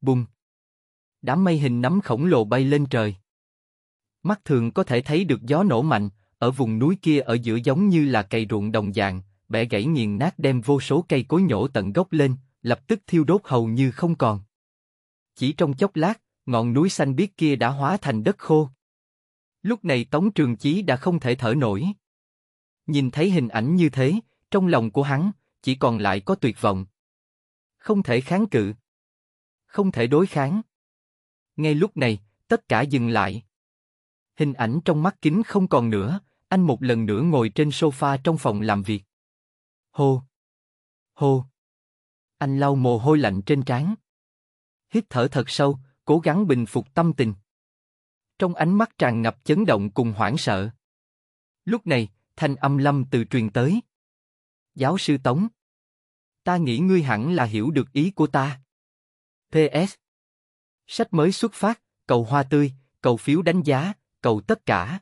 Bùng! Đám mây hình nắm khổng lồ bay lên trời. Mắt thường có thể thấy được gió nổ mạnh, ở vùng núi kia ở giữa giống như là cây ruộng đồng dạng, bẻ gãy nghiền nát đem vô số cây cối nhổ tận gốc lên, lập tức thiêu đốt hầu như không còn. Chỉ trong chốc lát, ngọn núi xanh biếc kia đã hóa thành đất khô. Lúc này Tống Trường Chí đã không thể thở nổi. Nhìn thấy hình ảnh như thế, trong lòng của hắn chỉ còn lại có tuyệt vọng. Không thể kháng cự. Không thể đối kháng. Ngay lúc này, tất cả dừng lại. Hình ảnh trong mắt kính không còn nữa, anh một lần nữa ngồi trên sofa trong phòng làm việc. Hô! Hô! Anh lau mồ hôi lạnh trên trán. Hít thở thật sâu, cố gắng bình phục tâm tình. Trong ánh mắt tràn ngập chấn động cùng hoảng sợ. Lúc này, thanh âm lâm từ truyền tới. Giáo sư Tống. Ta nghĩ ngươi hẳn là hiểu được ý của ta. PS. Sách mới xuất phát, cầu hoa tươi, cầu phiếu đánh giá, cầu tất cả.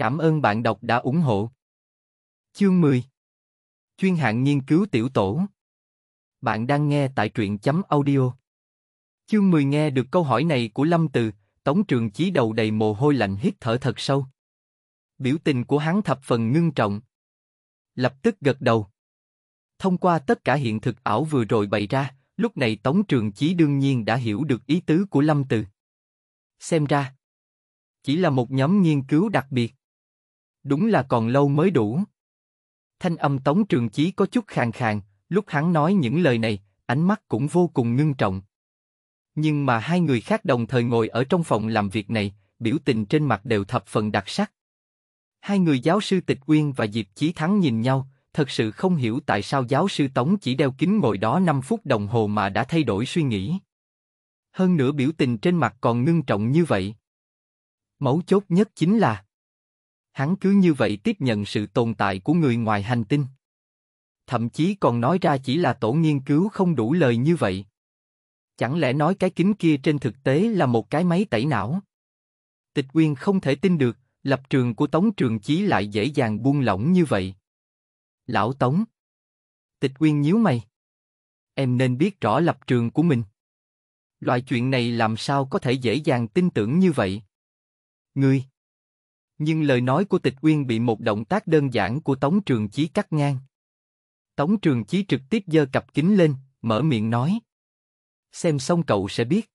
Cảm ơn bạn đọc đã ủng hộ. Chương 10 Chuyên hạng nghiên cứu tiểu tổ Bạn đang nghe tại truyện chấm audio. Chương 10 nghe được câu hỏi này của Lâm Từ, Tống Trường Chí đầu đầy mồ hôi lạnh hít thở thật sâu. Biểu tình của hắn thập phần ngưng trọng. Lập tức gật đầu. Thông qua tất cả hiện thực ảo vừa rồi bày ra, lúc này Tống Trường Chí đương nhiên đã hiểu được ý tứ của Lâm Từ. Xem ra, chỉ là một nhóm nghiên cứu đặc biệt đúng là còn lâu mới đủ. Thanh âm Tống Trường Chí có chút khàn khàn, lúc hắn nói những lời này, ánh mắt cũng vô cùng ngưng trọng. Nhưng mà hai người khác đồng thời ngồi ở trong phòng làm việc này, biểu tình trên mặt đều thập phần đặc sắc. Hai người giáo sư Tịch Uyên và Diệp Chí Thắng nhìn nhau, thật sự không hiểu tại sao giáo sư Tống chỉ đeo kính ngồi đó 5 phút đồng hồ mà đã thay đổi suy nghĩ. Hơn nữa biểu tình trên mặt còn ngưng trọng như vậy. Mấu chốt nhất chính là Hắn cứ như vậy tiếp nhận sự tồn tại của người ngoài hành tinh. Thậm chí còn nói ra chỉ là tổ nghiên cứu không đủ lời như vậy. Chẳng lẽ nói cái kính kia trên thực tế là một cái máy tẩy não? Tịch Uyên không thể tin được, lập trường của Tống Trường Chí lại dễ dàng buông lỏng như vậy. Lão Tống. Tịch Uyên nhíu mày. Em nên biết rõ lập trường của mình. Loại chuyện này làm sao có thể dễ dàng tin tưởng như vậy? Ngươi. Nhưng lời nói của Tịch Uyên bị một động tác đơn giản của Tống Trường Chí cắt ngang. Tống Trường Chí trực tiếp giơ cặp kính lên, mở miệng nói. Xem xong cậu sẽ biết.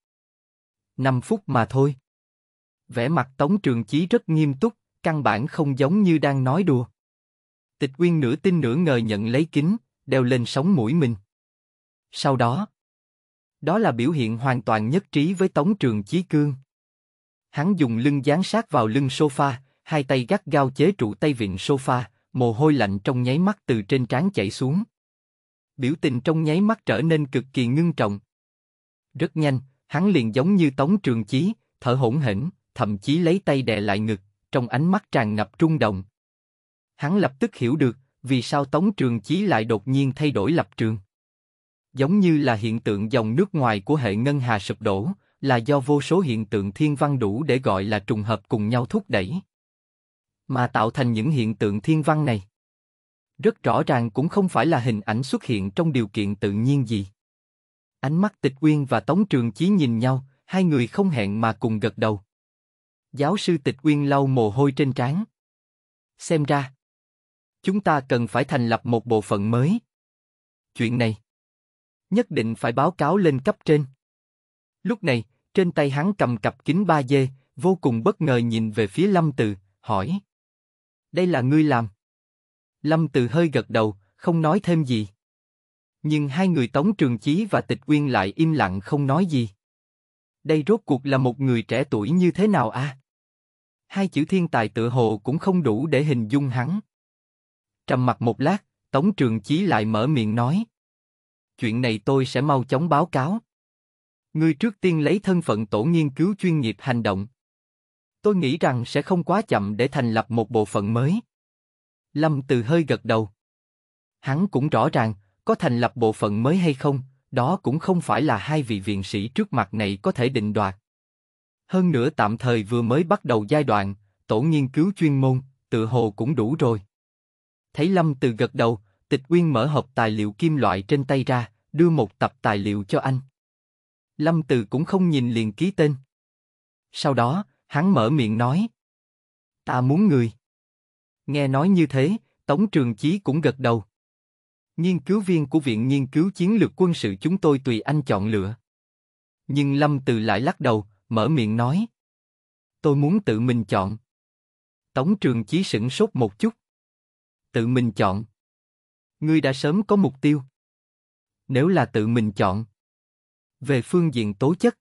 Năm phút mà thôi. Vẻ mặt Tống Trường Chí rất nghiêm túc, căn bản không giống như đang nói đùa. Tịch Uyên nửa tin nửa ngờ nhận lấy kính, đeo lên sống mũi mình. Sau đó, đó là biểu hiện hoàn toàn nhất trí với Tống Trường Chí Cương. Hắn dùng lưng dán sát vào lưng sofa, hai tay gắt gao chế trụ tay vịn sofa, mồ hôi lạnh trong nháy mắt từ trên trán chảy xuống. Biểu tình trong nháy mắt trở nên cực kỳ ngưng trọng. Rất nhanh, hắn liền giống như tống trường chí, thở hổn hển, thậm chí lấy tay đè lại ngực, trong ánh mắt tràn ngập trung động. Hắn lập tức hiểu được, vì sao tống trường chí lại đột nhiên thay đổi lập trường. Giống như là hiện tượng dòng nước ngoài của hệ ngân hà sụp đổ, là do vô số hiện tượng thiên văn đủ để gọi là trùng hợp cùng nhau thúc đẩy mà tạo thành những hiện tượng thiên văn này. Rất rõ ràng cũng không phải là hình ảnh xuất hiện trong điều kiện tự nhiên gì. Ánh mắt Tịch Uyên và Tống Trường Chí nhìn nhau, hai người không hẹn mà cùng gật đầu. Giáo sư Tịch Uyên lau mồ hôi trên trán. Xem ra, chúng ta cần phải thành lập một bộ phận mới. Chuyện này, nhất định phải báo cáo lên cấp trên. Lúc này, trên tay hắn cầm cặp kính 3D, vô cùng bất ngờ nhìn về phía Lâm Từ, hỏi đây là ngươi làm. Lâm Từ hơi gật đầu, không nói thêm gì. Nhưng hai người Tống Trường Chí và Tịch Quyên lại im lặng không nói gì. Đây rốt cuộc là một người trẻ tuổi như thế nào a? À? Hai chữ thiên tài tựa hồ cũng không đủ để hình dung hắn. Trầm mặt một lát, Tống Trường Chí lại mở miệng nói. Chuyện này tôi sẽ mau chóng báo cáo. Ngươi trước tiên lấy thân phận tổ nghiên cứu chuyên nghiệp hành động, Tôi nghĩ rằng sẽ không quá chậm để thành lập một bộ phận mới. Lâm Từ hơi gật đầu. Hắn cũng rõ ràng, có thành lập bộ phận mới hay không, đó cũng không phải là hai vị viện sĩ trước mặt này có thể định đoạt. Hơn nữa tạm thời vừa mới bắt đầu giai đoạn, tổ nghiên cứu chuyên môn, tự hồ cũng đủ rồi. Thấy Lâm Từ gật đầu, Tịch quyên mở hộp tài liệu kim loại trên tay ra, đưa một tập tài liệu cho anh. Lâm Từ cũng không nhìn liền ký tên. Sau đó, Hắn mở miệng nói. Ta muốn người. Nghe nói như thế, Tống Trường Chí cũng gật đầu. Nghiên cứu viên của Viện Nghiên cứu Chiến lược Quân sự chúng tôi tùy anh chọn lựa. Nhưng Lâm Từ lại lắc đầu, mở miệng nói. Tôi muốn tự mình chọn. Tống Trường Chí sững sốt một chút. Tự mình chọn. Ngươi đã sớm có mục tiêu. Nếu là tự mình chọn. Về phương diện tố chất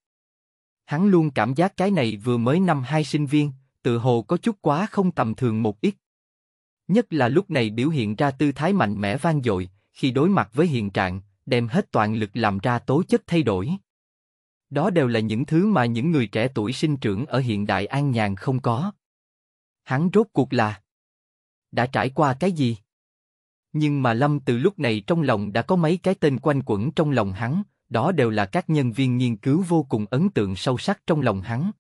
hắn luôn cảm giác cái này vừa mới năm hai sinh viên, tự hồ có chút quá không tầm thường một ít. Nhất là lúc này biểu hiện ra tư thái mạnh mẽ vang dội, khi đối mặt với hiện trạng, đem hết toàn lực làm ra tố chất thay đổi. Đó đều là những thứ mà những người trẻ tuổi sinh trưởng ở hiện đại an nhàn không có. Hắn rốt cuộc là đã trải qua cái gì? Nhưng mà Lâm từ lúc này trong lòng đã có mấy cái tên quanh quẩn trong lòng hắn, đó đều là các nhân viên nghiên cứu vô cùng ấn tượng sâu sắc trong lòng hắn.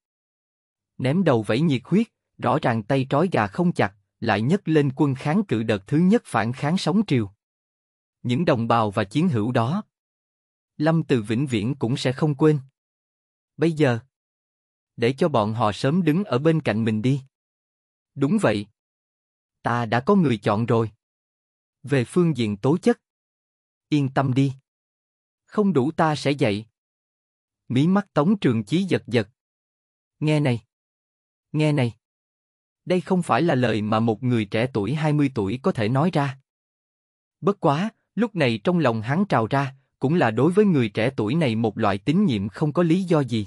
Ném đầu vẫy nhiệt huyết, rõ ràng tay trói gà không chặt, lại nhấc lên quân kháng cự đợt thứ nhất phản kháng sóng triều. Những đồng bào và chiến hữu đó, Lâm Từ vĩnh viễn cũng sẽ không quên. Bây giờ, để cho bọn họ sớm đứng ở bên cạnh mình đi. Đúng vậy. Ta đã có người chọn rồi. Về phương diện tố chất, yên tâm đi không đủ ta sẽ dậy. Mí mắt Tống Trường Chí giật giật. Nghe này. Nghe này. Đây không phải là lời mà một người trẻ tuổi 20 tuổi có thể nói ra. Bất quá, lúc này trong lòng hắn trào ra, cũng là đối với người trẻ tuổi này một loại tín nhiệm không có lý do gì.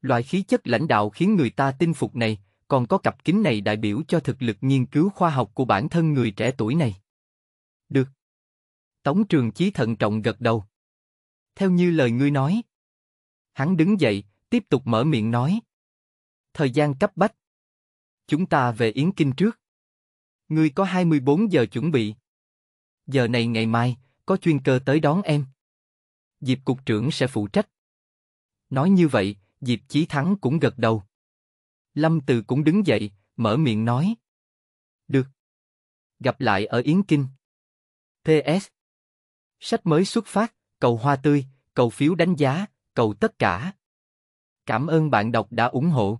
Loại khí chất lãnh đạo khiến người ta tin phục này, còn có cặp kính này đại biểu cho thực lực nghiên cứu khoa học của bản thân người trẻ tuổi này. Được. Tống Trường Chí thận trọng gật đầu theo như lời ngươi nói. Hắn đứng dậy, tiếp tục mở miệng nói. Thời gian cấp bách. Chúng ta về Yến Kinh trước. Ngươi có 24 giờ chuẩn bị. Giờ này ngày mai, có chuyên cơ tới đón em. Diệp cục trưởng sẽ phụ trách. Nói như vậy, Diệp Chí Thắng cũng gật đầu. Lâm Từ cũng đứng dậy, mở miệng nói. Được. Gặp lại ở Yến Kinh. P.S. Sách mới xuất phát, cầu hoa tươi, cầu phiếu đánh giá, cầu tất cả. Cảm ơn bạn đọc đã ủng hộ.